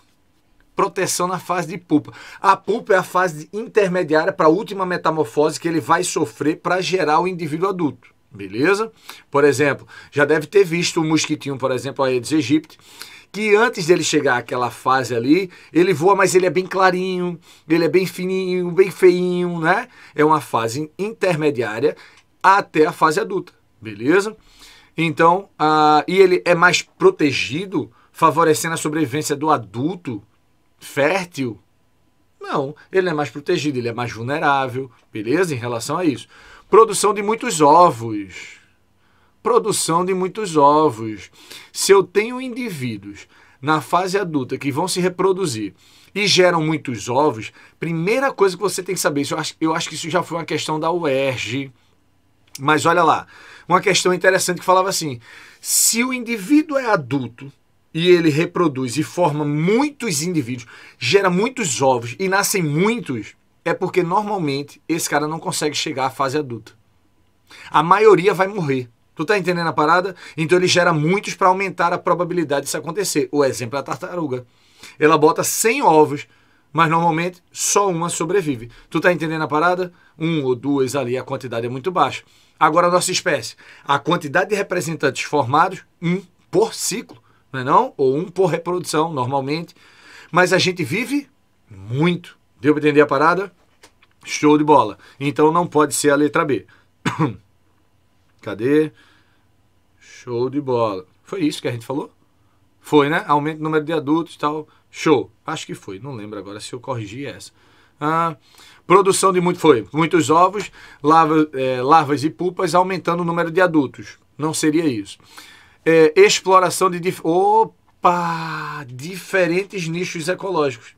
Speaker 1: Proteção na fase de pupa. A pupa é a fase intermediária para a última metamorfose que ele vai sofrer para gerar o indivíduo adulto. Beleza? Por exemplo, já deve ter visto o um mosquitinho, por exemplo, a Aedes aegypti, que antes dele chegar àquela fase ali, ele voa, mas ele é bem clarinho, ele é bem fininho, bem feinho, né? É uma fase intermediária até a fase adulta, beleza? Então, uh, e ele é mais protegido, favorecendo a sobrevivência do adulto fértil? Não, ele é mais protegido, ele é mais vulnerável, beleza? Em relação a isso. Produção de muitos ovos. Produção de muitos ovos. Se eu tenho indivíduos na fase adulta que vão se reproduzir e geram muitos ovos, primeira coisa que você tem que saber, eu acho, eu acho que isso já foi uma questão da UERJ, mas olha lá, uma questão interessante que falava assim: se o indivíduo é adulto e ele reproduz e forma muitos indivíduos, gera muitos ovos e nascem muitos, é porque normalmente esse cara não consegue chegar à fase adulta. A maioria vai morrer. Tu tá entendendo a parada? Então ele gera muitos para aumentar a probabilidade disso acontecer. O exemplo é a tartaruga. Ela bota 100 ovos, mas normalmente só uma sobrevive. Tu tá entendendo a parada? Um ou duas ali, a quantidade é muito baixa. Agora, a nossa espécie, a quantidade de representantes formados, um por ciclo, não é não? Ou um por reprodução, normalmente. Mas a gente vive muito. Deu para entender a parada? Show de bola. Então não pode ser a letra B. Cadê? Show de bola. Foi isso que a gente falou? Foi, né? Aumento do número de adultos e tal. Show. Acho que foi. Não lembro agora se eu corrigi essa. Ah, produção de muito, foi, muitos ovos, larva, é, larvas e pupas, aumentando o número de adultos. Não seria isso. É, exploração de. Dif... Opa! Diferentes nichos ecológicos.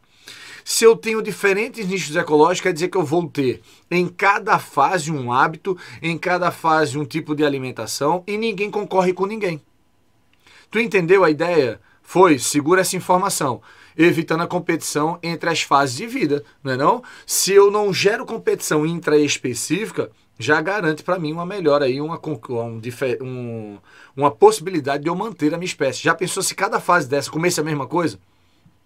Speaker 1: Se eu tenho diferentes nichos ecológicos, quer dizer que eu vou ter em cada fase um hábito, em cada fase um tipo de alimentação e ninguém concorre com ninguém. Tu entendeu a ideia? Foi, segura essa informação evitando a competição entre as fases de vida, não é não? Se eu não gero competição intra específica, já garante para mim uma melhora aí, uma, um, um, uma possibilidade de eu manter a minha espécie. Já pensou se cada fase dessa comesse a mesma coisa?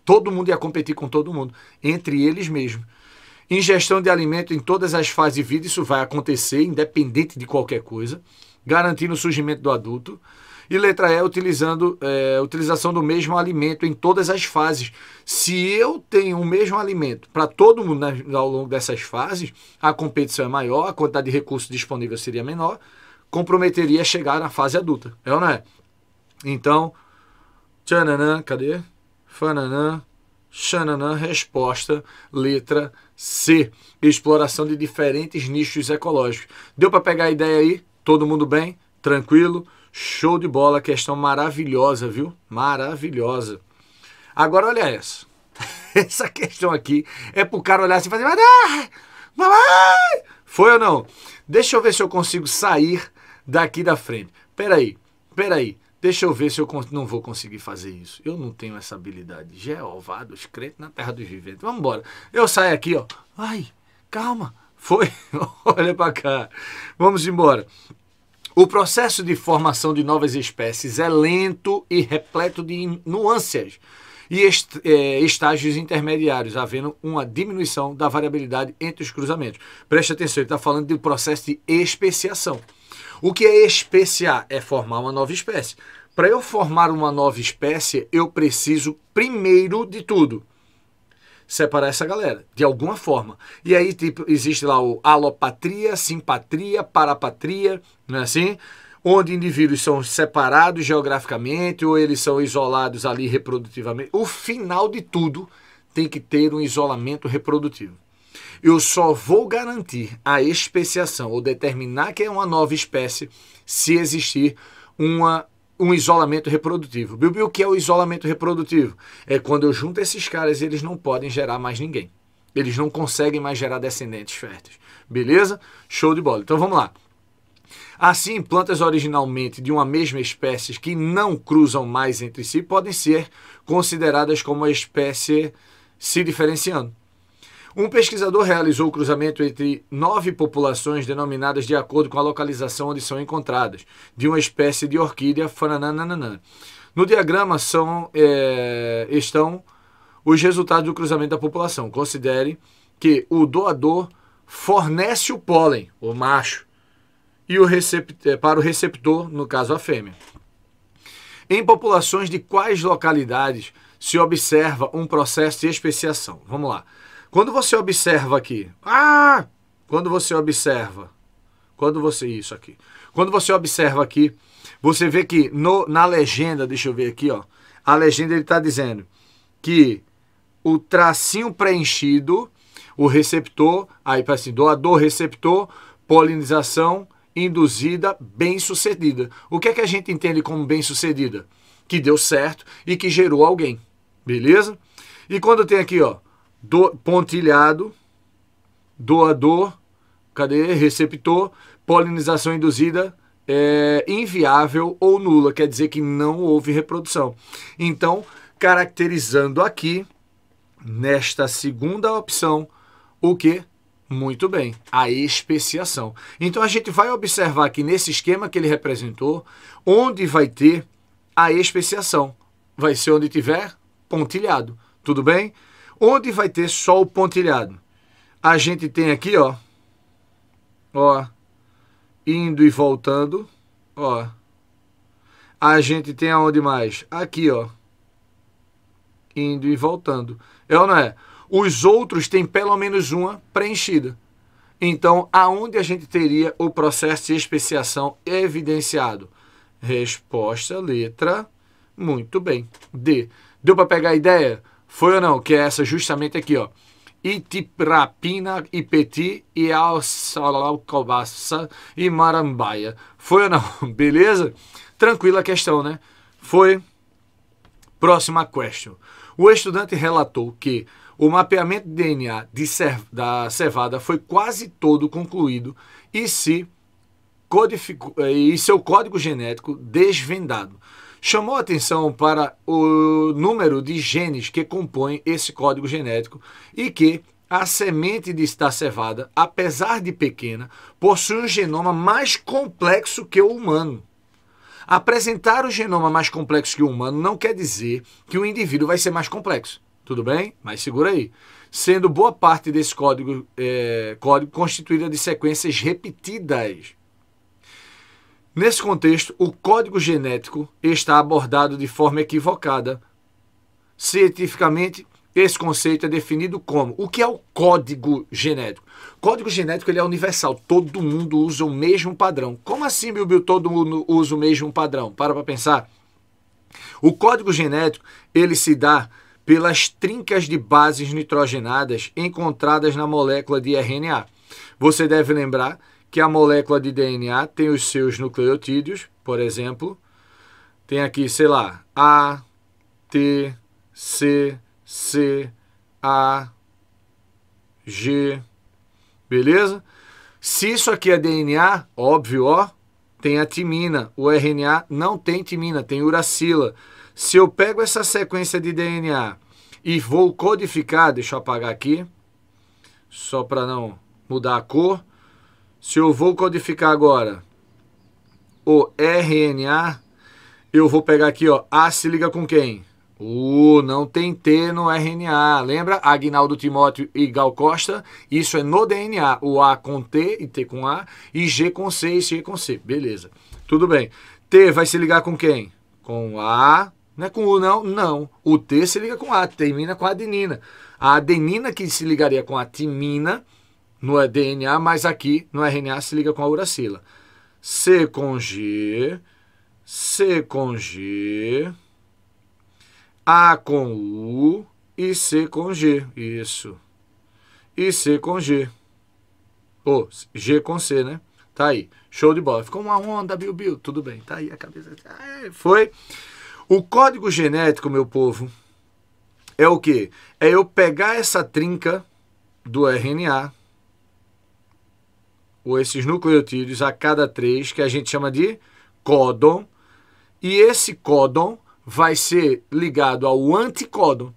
Speaker 1: Todo mundo ia competir com todo mundo, entre eles mesmos. Ingestão de alimento em todas as fases de vida, isso vai acontecer, independente de qualquer coisa, garantindo o surgimento do adulto. E letra E, utilizando é, utilização do mesmo alimento em todas as fases. Se eu tenho o mesmo alimento para todo mundo né, ao longo dessas fases, a competição é maior, a quantidade de recursos disponível seria menor, comprometeria chegar na fase adulta. É ou não é? Então, tchananã, cadê? Fananã, xananã, resposta, letra C. Exploração de diferentes nichos ecológicos. Deu para pegar a ideia aí? Todo mundo bem? Tranquilo? Show de bola, questão maravilhosa, viu? Maravilhosa. Agora olha essa. essa questão aqui é pro cara olhar assim e fazer, mamãe! Foi ou não? Deixa eu ver se eu consigo sair daqui da frente. Peraí, peraí. Deixa eu ver se eu não vou conseguir fazer isso. Eu não tenho essa habilidade. Jeová dos crentes na terra dos viventes. Vamos embora. Eu saio aqui, ó. Ai, calma. Foi. Olha para cá. Vamos embora. O processo de formação de novas espécies é lento e repleto de nuances e est é, estágios intermediários, havendo uma diminuição da variabilidade entre os cruzamentos. Preste atenção, ele está falando de processo de especiação. O que é especiar? É formar uma nova espécie. Para eu formar uma nova espécie, eu preciso, primeiro de tudo, separar essa galera, de alguma forma. E aí tipo, existe lá o alopatria, simpatria, parapatria, não é assim? Onde indivíduos são separados geograficamente ou eles são isolados ali reprodutivamente. O final de tudo tem que ter um isolamento reprodutivo. Eu só vou garantir a especiação ou determinar que é uma nova espécie se existir uma um isolamento reprodutivo. Bill, o que é o isolamento reprodutivo? É quando eu junto esses caras e eles não podem gerar mais ninguém. Eles não conseguem mais gerar descendentes férteis. Beleza? Show de bola. Então vamos lá. Assim, plantas originalmente de uma mesma espécie que não cruzam mais entre si podem ser consideradas como espécie se diferenciando. Um pesquisador realizou o cruzamento entre nove populações denominadas de acordo com a localização onde são encontradas, de uma espécie de orquídea fanananananã. No diagrama são, é, estão os resultados do cruzamento da população. Considere que o doador fornece o pólen, o macho, e o é, para o receptor, no caso a fêmea. Em populações de quais localidades se observa um processo de especiação? Vamos lá. Quando você observa aqui, ah, quando você observa, quando você isso aqui, quando você observa aqui, você vê que no, na legenda, deixa eu ver aqui, ó, a legenda ele está dizendo que o tracinho preenchido, o receptor, aí para assim, doador, receptor, polinização induzida, bem sucedida. O que é que a gente entende como bem sucedida? Que deu certo e que gerou alguém, beleza? E quando tem aqui, ó, do, pontilhado, doador, cadê? Receptor, polinização induzida é, inviável ou nula, quer dizer que não houve reprodução. Então, caracterizando aqui, nesta segunda opção, o que? Muito bem, a especiação. Então a gente vai observar que nesse esquema que ele representou, onde vai ter a especiação? Vai ser onde tiver pontilhado. Tudo bem? Onde vai ter sol pontilhado? A gente tem aqui, ó, ó, indo e voltando, ó. A gente tem aonde mais? Aqui, ó, indo e voltando. É ou não é? Os outros têm pelo menos uma preenchida. Então, aonde a gente teria o processo de especiação evidenciado? Resposta, letra, muito bem. D. Deu para pegar a ideia? Foi ou não? Que é essa justamente aqui, ó. Itiprapina, Ipeti e Alçalaucobaça e Marambaia. Foi ou não? Beleza? Tranquila a questão, né? Foi. Próxima question. O estudante relatou que o mapeamento de DNA de cerv da cevada foi quase todo concluído e, se e seu código genético desvendado chamou atenção para o número de genes que compõem esse código genético e que a semente de estar apesar de pequena, possui um genoma mais complexo que o humano. Apresentar o genoma mais complexo que o humano não quer dizer que o indivíduo vai ser mais complexo. Tudo bem? Mas segura aí. Sendo boa parte desse código, é, código constituída de sequências repetidas. Nesse contexto, o código genético está abordado de forma equivocada. Cientificamente, esse conceito é definido como o que é o código genético. Código genético ele é universal, todo mundo usa o mesmo padrão. Como assim, Bilbil, todo mundo usa o mesmo padrão? Para para pensar. O código genético ele se dá pelas trincas de bases nitrogenadas encontradas na molécula de RNA. Você deve lembrar que a molécula de DNA tem os seus nucleotídeos, por exemplo, tem aqui, sei lá, A, T, C, C, A, G, beleza? Se isso aqui é DNA, óbvio, ó, tem a timina. O RNA não tem timina, tem uracila. Se eu pego essa sequência de DNA e vou codificar, deixa eu apagar aqui, só para não mudar a cor, se eu vou codificar agora o RNA, eu vou pegar aqui, ó, A se liga com quem? Uh, não tem T no RNA. Lembra? Agnaldo Timóteo e Gal Costa. Isso é no DNA. O A com T e T com A. E G com C e C com C. Beleza. Tudo bem. T vai se ligar com quem? Com A. Não é com U, não? Não. O T se liga com A. Termina com a adenina. A adenina que se ligaria com a timina no é DNA, mas aqui no RNA se liga com a uracila. C com G, C com G, A com U e C com G. Isso. E C com G. Ou oh, G com C, né? Tá aí. Show de bola. Ficou uma onda, Bill Bill. Tudo bem. Tá aí a cabeça. foi. O código genético, meu povo, é o quê? É eu pegar essa trinca do RNA ou esses nucleotídeos a cada três, que a gente chama de códon, e esse códon vai ser ligado ao anticódon.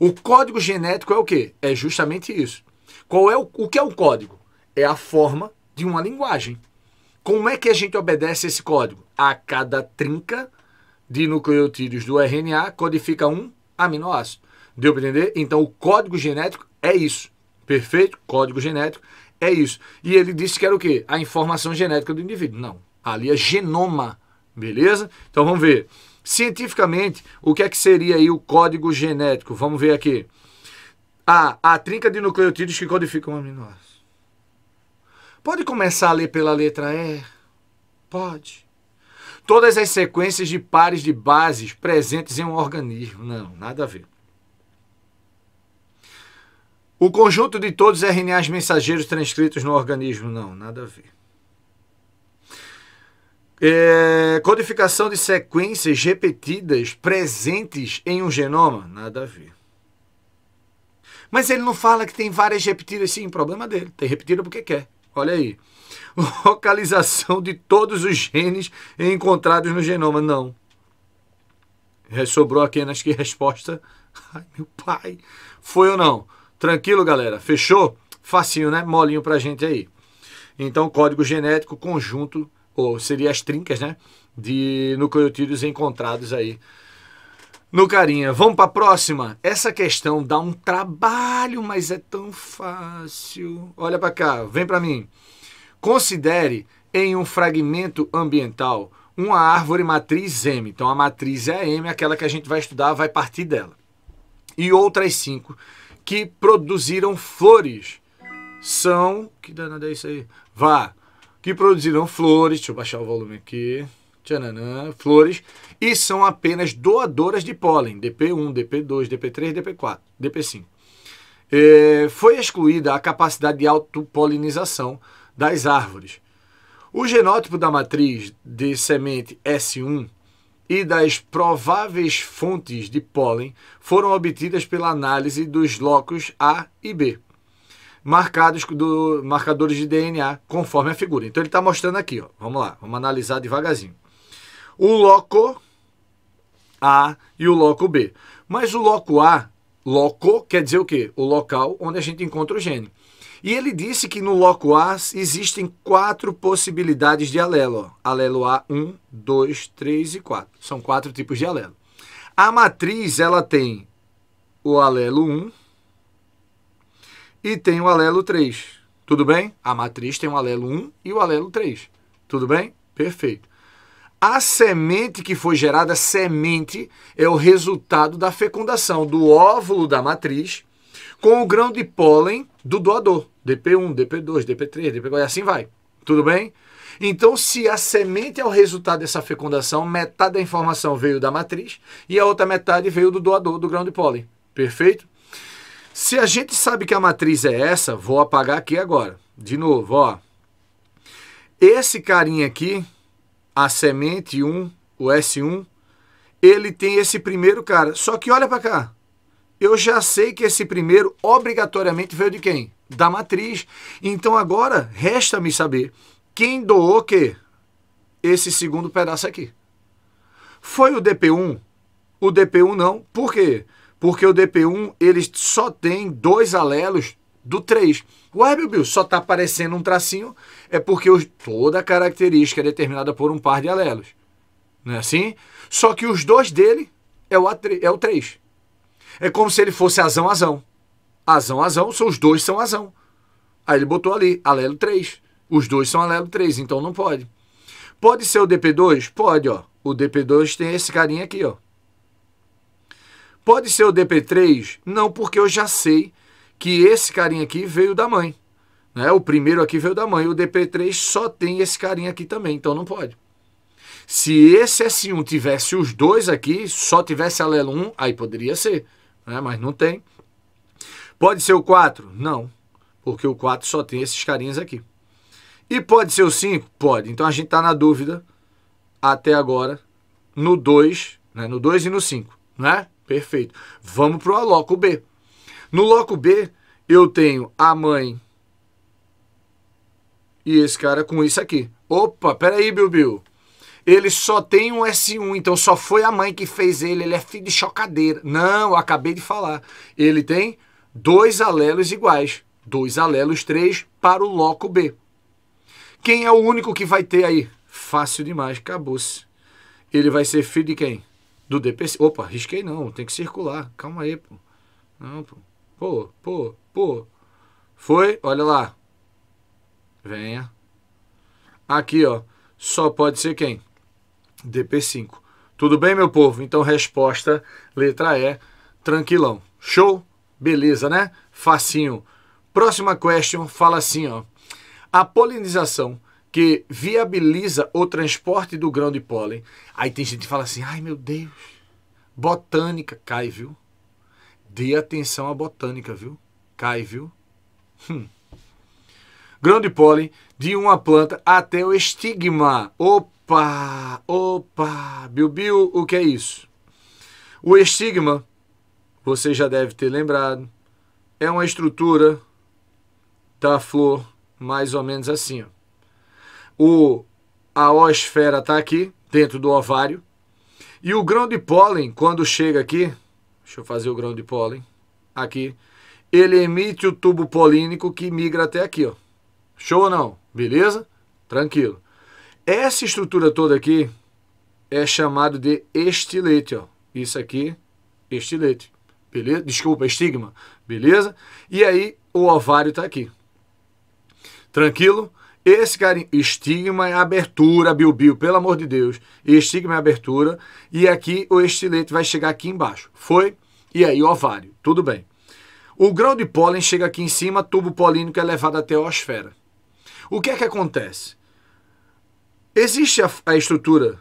Speaker 1: O código genético é o quê? É justamente isso. Qual é o, o que é o código? É a forma de uma linguagem. Como é que a gente obedece esse código? A cada trinca de nucleotídeos do RNA codifica um aminoácido. Deu para entender? Então o código genético é isso. Perfeito? Código genético é isso. E ele disse que era o quê? A informação genética do indivíduo. Não. Ali é genoma. Beleza? Então vamos ver. Cientificamente, o que é que seria aí o código genético? Vamos ver aqui. A, a trinca de nucleotídeos que codificam aminoácidos. Pode começar a ler pela letra E? Pode. Todas as sequências de pares de bases presentes em um organismo. Não, nada a ver. O conjunto de todos os é RNAs mensageiros transcritos no organismo. Não, nada a ver. É, codificação de sequências repetidas presentes em um genoma? Nada a ver. Mas ele não fala que tem várias repetidas, sim, problema dele. Tem repetida porque quer. Olha aí. Localização de todos os genes encontrados no genoma? Não. Sobrou apenas que resposta. Ai, meu pai. Foi ou não? Tranquilo, galera? Fechou? Facinho, né? Molinho pra gente aí. Então, código genético conjunto, ou seria as trincas, né? De nucleotídeos encontrados aí no carinha. Vamos para próxima? Essa questão dá um trabalho, mas é tão fácil. Olha para cá, vem para mim. Considere em um fragmento ambiental uma árvore matriz M. Então a matriz é a M, aquela que a gente vai estudar, vai partir dela. E outras cinco que produziram flores são. Que danada é isso aí? Vá! Que produziram flores. Deixa eu baixar o volume aqui. Tchananã, flores. E são apenas doadoras de pólen. DP1, DP2, DP3, DP4, DP5. É, foi excluída a capacidade de autopolinização das árvores. O genótipo da matriz de semente S1 e das prováveis fontes de pólen foram obtidas pela análise dos locos A e B, marcados do marcadores de DNA, conforme a figura. Então ele está mostrando aqui, ó. Vamos lá, vamos analisar devagarzinho. O loco A e o loco B. Mas o loco A, loco quer dizer o quê? O local onde a gente encontra o gene. E ele disse que no loco A existem quatro possibilidades de alelo. Alelo A, 1, 2, 3 e 4. São quatro tipos de alelo. A matriz, ela tem o alelo 1 e tem o alelo 3. Tudo bem? A matriz tem o alelo 1 e o alelo 3. Tudo bem? Perfeito. A semente que foi gerada, semente, é o resultado da fecundação do óvulo da matriz com o grão de pólen do doador. DP1, DP2, DP3, DP4, e assim vai. Tudo bem? Então, se a semente é o resultado dessa fecundação, metade da informação veio da matriz e a outra metade veio do doador do grão de pólen. Perfeito? Se a gente sabe que a matriz é essa, vou apagar aqui agora. De novo, ó. Esse carinha aqui, a semente 1, o S1, ele tem esse primeiro cara. Só que olha para cá eu já sei que esse primeiro obrigatoriamente veio de quem? Da matriz. Então agora resta-me saber quem doou o quê? Esse segundo pedaço aqui. Foi o DP1? O DP1 não. Por quê? Porque o DP1 ele só tem dois alelos do 3. Ué, meu só está aparecendo um tracinho, é porque os, toda característica é determinada por um par de alelos. Não é assim? Só que os dois dele é o, A3, é o 3. É como se ele fosse azão, azão. Azão, azão, são, os dois são azão. Aí ele botou ali, alelo 3. Os dois são alelo 3, então não pode. Pode ser o DP2? Pode, ó. O DP2 tem esse carinha aqui, ó. Pode ser o DP3? Não, porque eu já sei que esse carinha aqui veio da mãe. Né? O primeiro aqui veio da mãe. O DP3 só tem esse carinha aqui também, então não pode. Se esse S1 tivesse os dois aqui, só tivesse alelo 1, aí poderia ser né? mas não tem. Pode ser o 4? Não, porque o 4 só tem esses carinhas aqui. E pode ser o 5? Pode. Então a gente está na dúvida até agora no 2, né? no 2 e no 5. Né? Perfeito. Vamos para o loco B. No loco B, eu tenho a mãe e esse cara com isso aqui. Opa, peraí, Bill Bill ele só tem um S1, então só foi a mãe que fez ele, ele é filho de chocadeira. Não, eu acabei de falar. Ele tem dois alelos iguais, dois alelos 3 para o loco B. Quem é o único que vai ter aí? Fácil demais, acabou-se. Ele vai ser filho de quem? Do DPC. Opa, risquei não, tem que circular. Calma aí, pô. Não, pô. Pô, pô, pô. Foi, olha lá. Venha. Aqui, ó. Só pode ser quem? DP5. Tudo bem, meu povo? Então, resposta, letra E, tranquilão. Show? Beleza, né? Facinho. Próxima question fala assim, ó. A polinização que viabiliza o transporte do grão de pólen. Aí tem gente que fala assim, ai meu Deus, botânica, cai, viu? Dê atenção à botânica, viu? Cai, viu? Hum. Grão de pólen de uma planta até o estigma, Opa! Opa! Bilbil, o que é isso? O estigma, você já deve ter lembrado, é uma estrutura da flor mais ou menos assim. Ó. O, a oosfera está aqui, dentro do ovário. E o grão de pólen, quando chega aqui, deixa eu fazer o grão de pólen, aqui, ele emite o tubo polínico que migra até aqui. Ó. Show ou não? Beleza? Tranquilo. Essa estrutura toda aqui é chamado de estilete, ó. Isso aqui, estilete. Beleza? Desculpa, estigma. Beleza? E aí o ovário está aqui. Tranquilo? Esse carinho, estigma é abertura, bilbil, pelo amor de Deus. Estigma é abertura. E aqui o estilete vai chegar aqui embaixo. Foi? E aí o ovário. Tudo bem. O grão de pólen chega aqui em cima, tubo polínico é levado até a osfera. O que é que acontece? Existe a, a estrutura.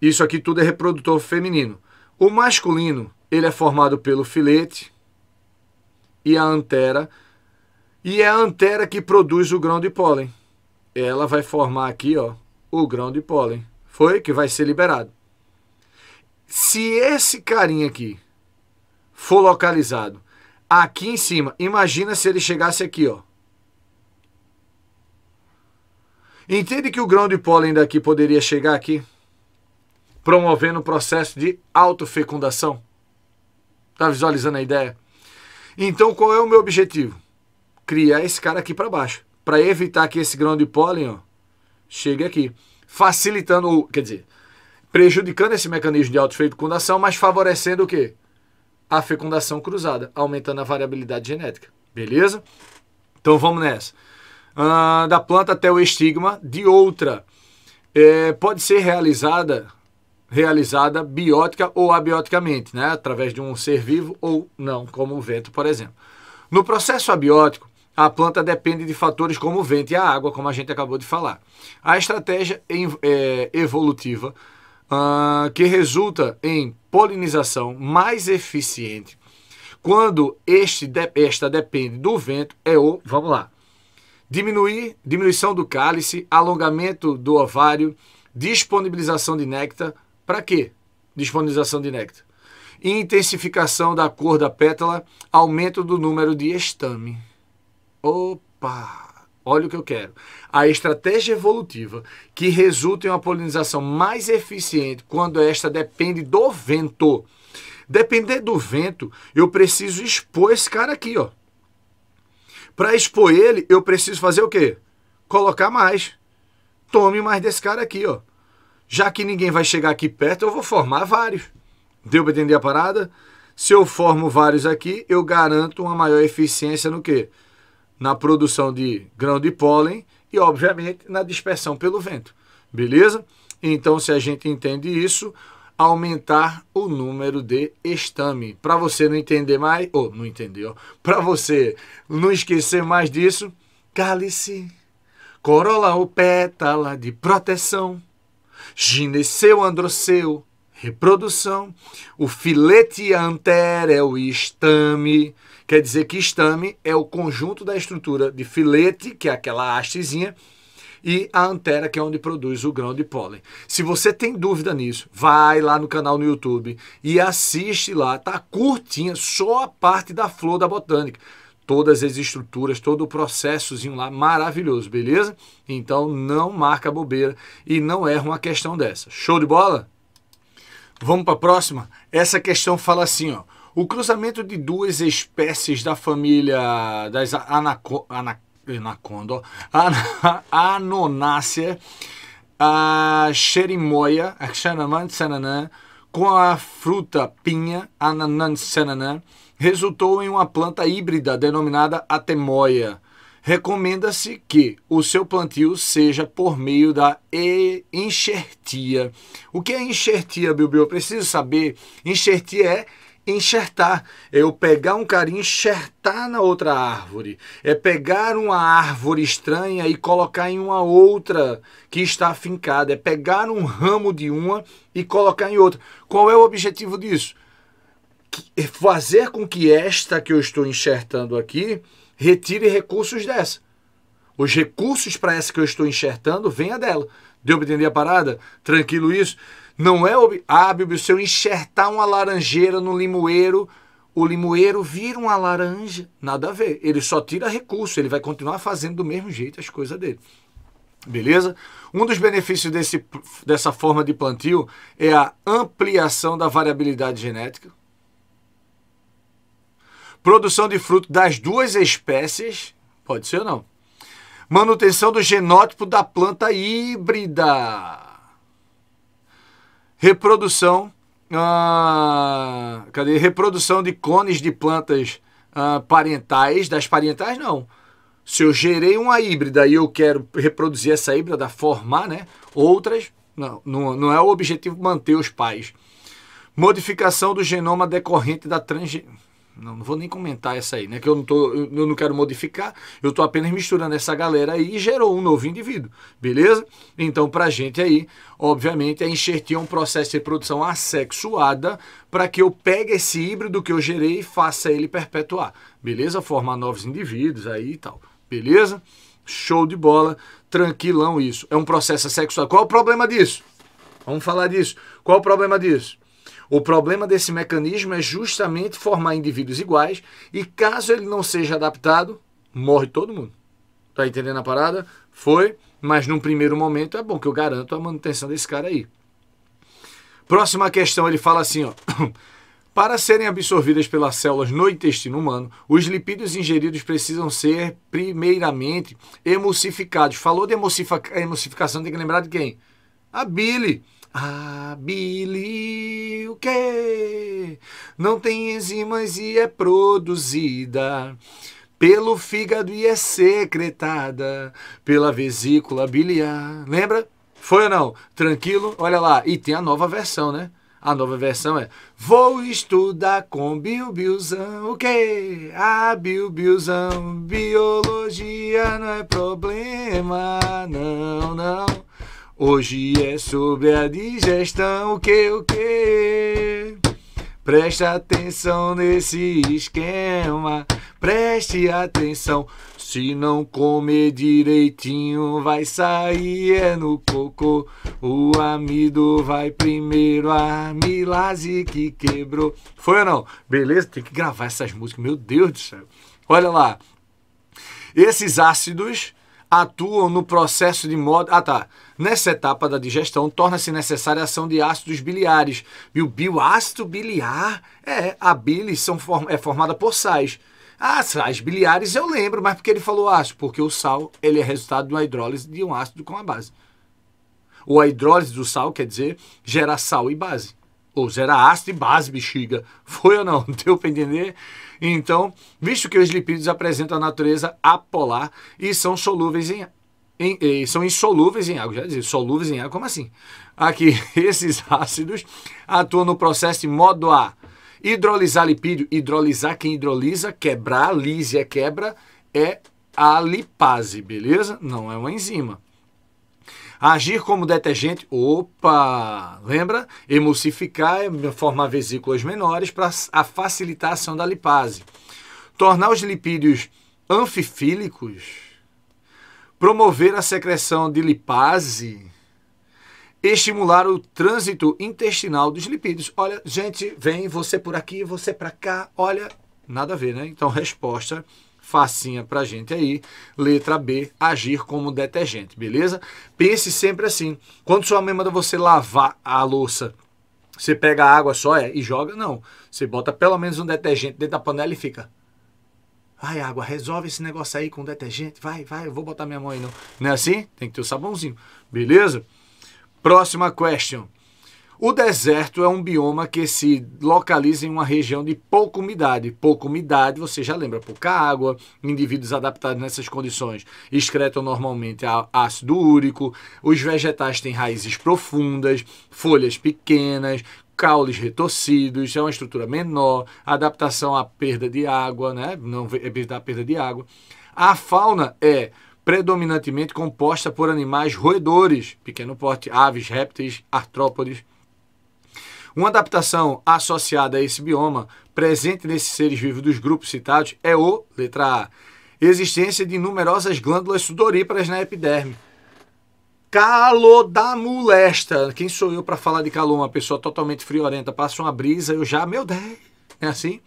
Speaker 1: Isso aqui tudo é reprodutor feminino. O masculino, ele é formado pelo filete e a antera. E é a antera que produz o grão de pólen. Ela vai formar aqui, ó, o grão de pólen. Foi que vai ser liberado. Se esse carinha aqui for localizado aqui em cima, imagina se ele chegasse aqui, ó. Entende que o grão de pólen daqui poderia chegar aqui, promovendo o processo de autofecundação? Está visualizando a ideia? Então, qual é o meu objetivo? Criar esse cara aqui para baixo, para evitar que esse grão de pólen ó, chegue aqui, facilitando, quer dizer, prejudicando esse mecanismo de autofecundação, mas favorecendo o quê? A fecundação cruzada, aumentando a variabilidade genética. Beleza? Então vamos nessa. Ah, da planta até o estigma de outra. É, pode ser realizada realizada biótica ou abioticamente, né? através de um ser vivo ou não, como o vento, por exemplo. No processo abiótico, a planta depende de fatores como o vento e a água, como a gente acabou de falar. A estratégia é, evolutiva uh, que resulta em polinização mais eficiente quando este esta depende do vento é o, vamos lá, diminuir, diminuição do cálice, alongamento do ovário, disponibilização de néctar. Para quê? Disponibilização de néctar. Intensificação da cor da pétala, aumento do número de estame. Opa! Olha o que eu quero. A estratégia evolutiva que resulta em uma polinização mais eficiente quando esta depende do vento. Depender do vento, eu preciso expor esse cara aqui, ó. Para expor ele, eu preciso fazer o quê? Colocar mais. Tome mais desse cara aqui, ó. Já que ninguém vai chegar aqui perto, eu vou formar vários. Deu para entender a parada? Se eu formo vários aqui, eu garanto uma maior eficiência no quê? Na produção de grão de pólen e, obviamente, na dispersão pelo vento. Beleza? Então, se a gente entende isso, aumentar o número de estame. Para você não entender mais, ou não entendeu, para você não esquecer mais disso, cálice, corola ou pétala de proteção, gineceu, androceu, reprodução, o filete antero é o estame, quer dizer que estame é o conjunto da estrutura de filete, que é aquela hastezinha, e a antera, que é onde produz o grão de pólen. Se você tem dúvida nisso, vai lá no canal no YouTube e assiste lá, tá curtinha só a parte da flor da botânica todas as estruturas, todo o processozinho lá maravilhoso, beleza? Então não marca bobeira e não erra uma questão dessa. Show de bola? Vamos para a próxima? Essa questão fala assim, ó. O cruzamento de duas espécies da família das anaco, anac, Anaconda, Anonácia, a xerimoia, a xanamantsananã, com a fruta pinha, ananantsananã, resultou em uma planta híbrida denominada atemoia. Recomenda-se que o seu plantio seja por meio da enxertia. O que é enxertia, Bilbio? Eu preciso saber. Enxertia é enxertar, é eu pegar um cara e enxertar na outra árvore, é pegar uma árvore estranha e colocar em uma outra que está afincada, é pegar um ramo de uma e colocar em outra. Qual é o objetivo disso? É fazer com que esta que eu estou enxertando aqui retire recursos dessa. Os recursos para essa que eu estou enxertando venha dela. Deu para entender a parada? Tranquilo isso? Não é hábil o seu enxertar uma laranjeira no limoeiro, o limoeiro vira uma laranja. Nada a ver. Ele só tira recurso, ele vai continuar fazendo do mesmo jeito as coisas dele. Beleza? Um dos benefícios desse, dessa forma de plantio é a ampliação da variabilidade genética. Produção de fruto das duas espécies, pode ser ou não. Manutenção do genótipo da planta híbrida reprodução, ah, cadê? Reprodução de clones de plantas ah, parentais, das parentais não. Se eu gerei uma híbrida e eu quero reproduzir essa híbrida, formar né, outras, não, não, não é o objetivo manter os pais. Modificação do genoma decorrente da transgenia. Não, não vou nem comentar essa aí, né? Que eu não, tô, eu, não quero modificar, eu estou apenas misturando essa galera aí e gerou um novo indivíduo, beleza? Então, para a gente aí, obviamente, é enxertia um processo de produção assexuada para que eu pegue esse híbrido que eu gerei e faça ele perpetuar, beleza? Formar novos indivíduos aí e tal, beleza? Show de bola, tranquilão isso. É um processo assexuado. Qual é o problema disso? Vamos falar disso. Qual é o problema disso? O problema desse mecanismo é justamente formar indivíduos iguais e caso ele não seja adaptado, morre todo mundo. Tá entendendo a parada? Foi, mas num primeiro momento é bom que eu garanto a manutenção desse cara aí. Próxima questão, ele fala assim, ó. Para serem absorvidas pelas células no intestino humano, os lipídios ingeridos precisam ser primeiramente emulsificados. Falou de emulsificação, tem que lembrar de quem? A bile bile, o que não tem enzimas e é produzida pelo fígado e é secretada pela vesícula biliar. Lembra? Foi ou não? Tranquilo? Olha lá. E tem a nova versão, né? A nova versão é Vou estudar com Bilbilzão, o que? Ah, Bilbilzão, biologia não é problema, não, não. Hoje é sobre a digestão, o que, o que? Presta atenção nesse esquema, preste atenção. Se não comer direitinho, vai sair é no cocô. O amido vai primeiro, a milase que quebrou. Foi ou não? Beleza? Tem que gravar essas músicas, meu Deus do céu. Olha lá. Esses ácidos atuam no processo de modo. Ah, tá. Nessa etapa da digestão, torna-se necessária a ação de ácidos biliares. E o bioácido biliar é a bile são, é formada por sais. Ah, sais biliares eu lembro, mas porque ele falou ácido? Porque o sal ele é resultado de uma hidrólise de um ácido com a base. Ou a hidrólise do sal, quer dizer, gera sal e base. Ou gera ácido e base, bexiga. Foi ou não? Deu para entender? Então, visto que os lipídios apresentam a natureza apolar e são solúveis em em, e são insolúveis em água. Já disse solúveis em água, como assim? Aqui, esses ácidos atuam no processo de modo a hidrolisar lipídio. Hidrolisar, quem hidroliza quebrar, lise é quebra, é a lipase, beleza? Não é uma enzima. Agir como detergente, opa, lembra? Emulsificar, é, formar vesículas menores para facilitar a ação da lipase. Tornar os lipídios anfifílicos. Promover a secreção de lipase. Estimular o trânsito intestinal dos lipídios. Olha, gente, vem você por aqui, você para cá. Olha, nada a ver, né? Então, resposta facinha pra gente aí. Letra B, agir como detergente, beleza? Pense sempre assim. Quando sua mãe manda você lavar a louça, você pega a água só é, e joga? Não. Você bota pelo menos um detergente dentro da panela e fica. Vai, água, resolve esse negócio aí com detergente. Vai, vai, eu vou botar minha mão aí não. Não é assim? Tem que ter o sabãozinho. Beleza? Próxima question. O deserto é um bioma que se localiza em uma região de pouca umidade. Pouca umidade, você já lembra, pouca água, indivíduos adaptados nessas condições excretam normalmente ácido úrico, os vegetais têm raízes profundas, folhas pequenas, caules retorcidos, é uma estrutura menor, adaptação à perda de água, né? Não evitar a perda de água. A fauna é predominantemente composta por animais roedores, pequeno porte, aves, répteis, artrópodes. Uma adaptação associada a esse bioma, presente nesses seres vivos dos grupos citados, é o, letra A, existência de numerosas glândulas sudoríparas na epiderme. Calor da molesta. Quem sou eu para falar de calor? Uma pessoa totalmente friorenta, passa uma brisa, eu já, meu Deus, é assim?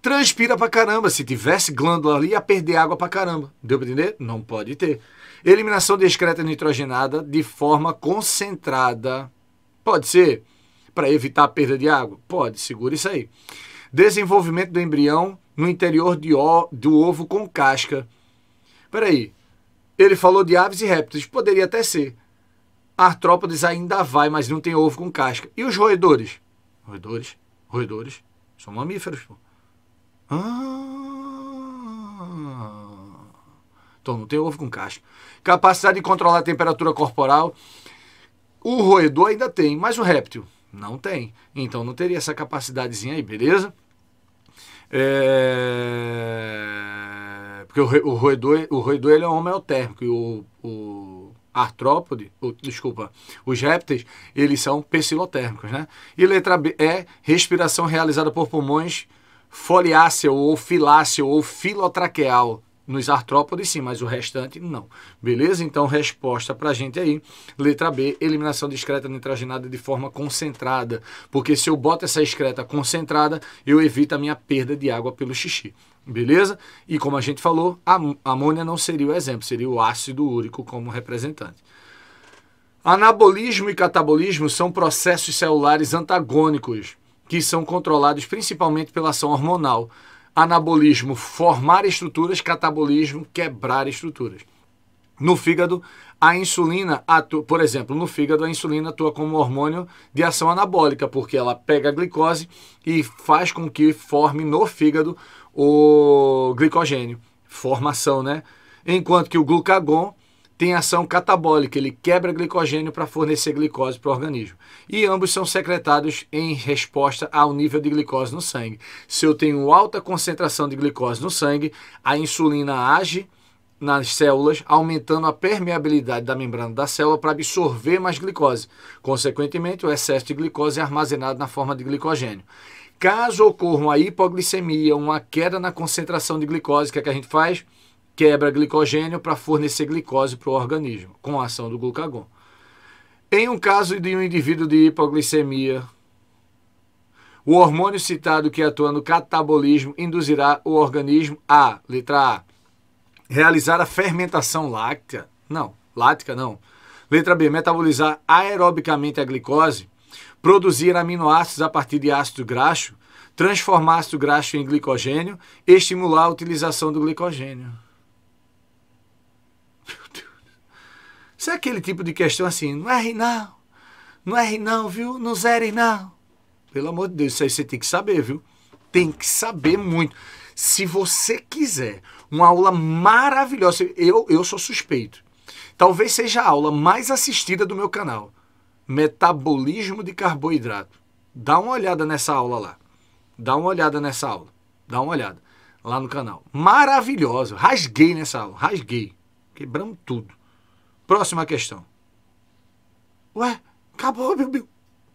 Speaker 1: Transpira pra caramba. Se tivesse glândula ali, ia perder água pra caramba. Deu pra entender? Não pode ter. Eliminação de excreta nitrogenada de forma concentrada. Pode ser para evitar a perda de água? Pode, segura isso aí. Desenvolvimento do embrião no interior de o, do ovo com casca. Peraí, ele falou de aves e répteis, poderia até ser. Artrópodes ainda vai, mas não tem ovo com casca. E os roedores? Roedores? Roedores? São mamíferos, pô. Ah. Então não tem ovo com casca. Capacidade de controlar a temperatura corporal. O roedor ainda tem, mas o réptil não tem. Então não teria essa capacidadezinha aí, beleza? É... Porque o, roedor, o roedor ele é homeotérmico e o, o artrópode, o, desculpa, os répteis, eles são pecilotérmicos, né? E letra B é respiração realizada por pulmões foliáceo ou filáceo ou filotraqueal. Nos artrópodes, sim, mas o restante, não. Beleza? Então, resposta para a gente aí. Letra B, eliminação discreta nitrogenada de forma concentrada. Porque se eu boto essa excreta concentrada, eu evito a minha perda de água pelo xixi. Beleza? E como a gente falou, a amônia não seria o exemplo, seria o ácido úrico como representante. Anabolismo e catabolismo são processos celulares antagônicos que são controlados principalmente pela ação hormonal. Anabolismo, formar estruturas, catabolismo, quebrar estruturas. No fígado, a insulina, atua, por exemplo, no fígado, a insulina atua como hormônio de ação anabólica, porque ela pega a glicose e faz com que forme no fígado o glicogênio, formação, né? Enquanto que o glucagon tem ação catabólica, ele quebra glicogênio para fornecer glicose para o organismo. E ambos são secretados em resposta ao nível de glicose no sangue. Se eu tenho alta concentração de glicose no sangue, a insulina age nas células, aumentando a permeabilidade da membrana da célula para absorver mais glicose. Consequentemente, o excesso de glicose é armazenado na forma de glicogênio. Caso ocorra uma hipoglicemia, uma queda na concentração de glicose, o que, é que a gente faz? quebra glicogênio para fornecer glicose para o organismo, com a ação do glucagon. Em um caso de um indivíduo de hipoglicemia, o hormônio citado que atua no catabolismo induzirá o organismo a, letra A, realizar a fermentação láctea, não, láctea não. Letra B, metabolizar aerobicamente a glicose, produzir aminoácidos a partir de ácido graxo, transformar ácido graxo em glicogênio, estimular a utilização do glicogênio. Isso é aquele tipo de questão assim, não erre não, não erre não, viu? Não zere não. Pelo amor de Deus, isso aí você tem que saber, viu? Tem que saber muito. Se você quiser uma aula maravilhosa, eu, eu sou suspeito. Talvez seja a aula mais assistida do meu canal. Metabolismo de carboidrato. Dá uma olhada nessa aula lá. Dá uma olhada nessa aula. Dá uma olhada lá no canal. Maravilhosa. Rasguei nessa aula. Rasguei. Quebramos tudo. Próxima questão. Ué, acabou, meu Bill.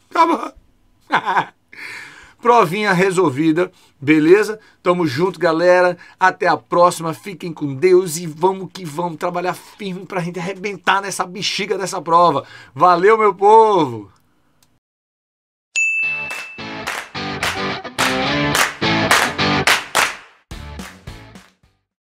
Speaker 1: Acabou. Provinha resolvida, beleza? Tamo junto, galera. Até a próxima. Fiquem com Deus e vamos que vamos trabalhar firme pra gente arrebentar nessa bexiga dessa prova. Valeu, meu povo!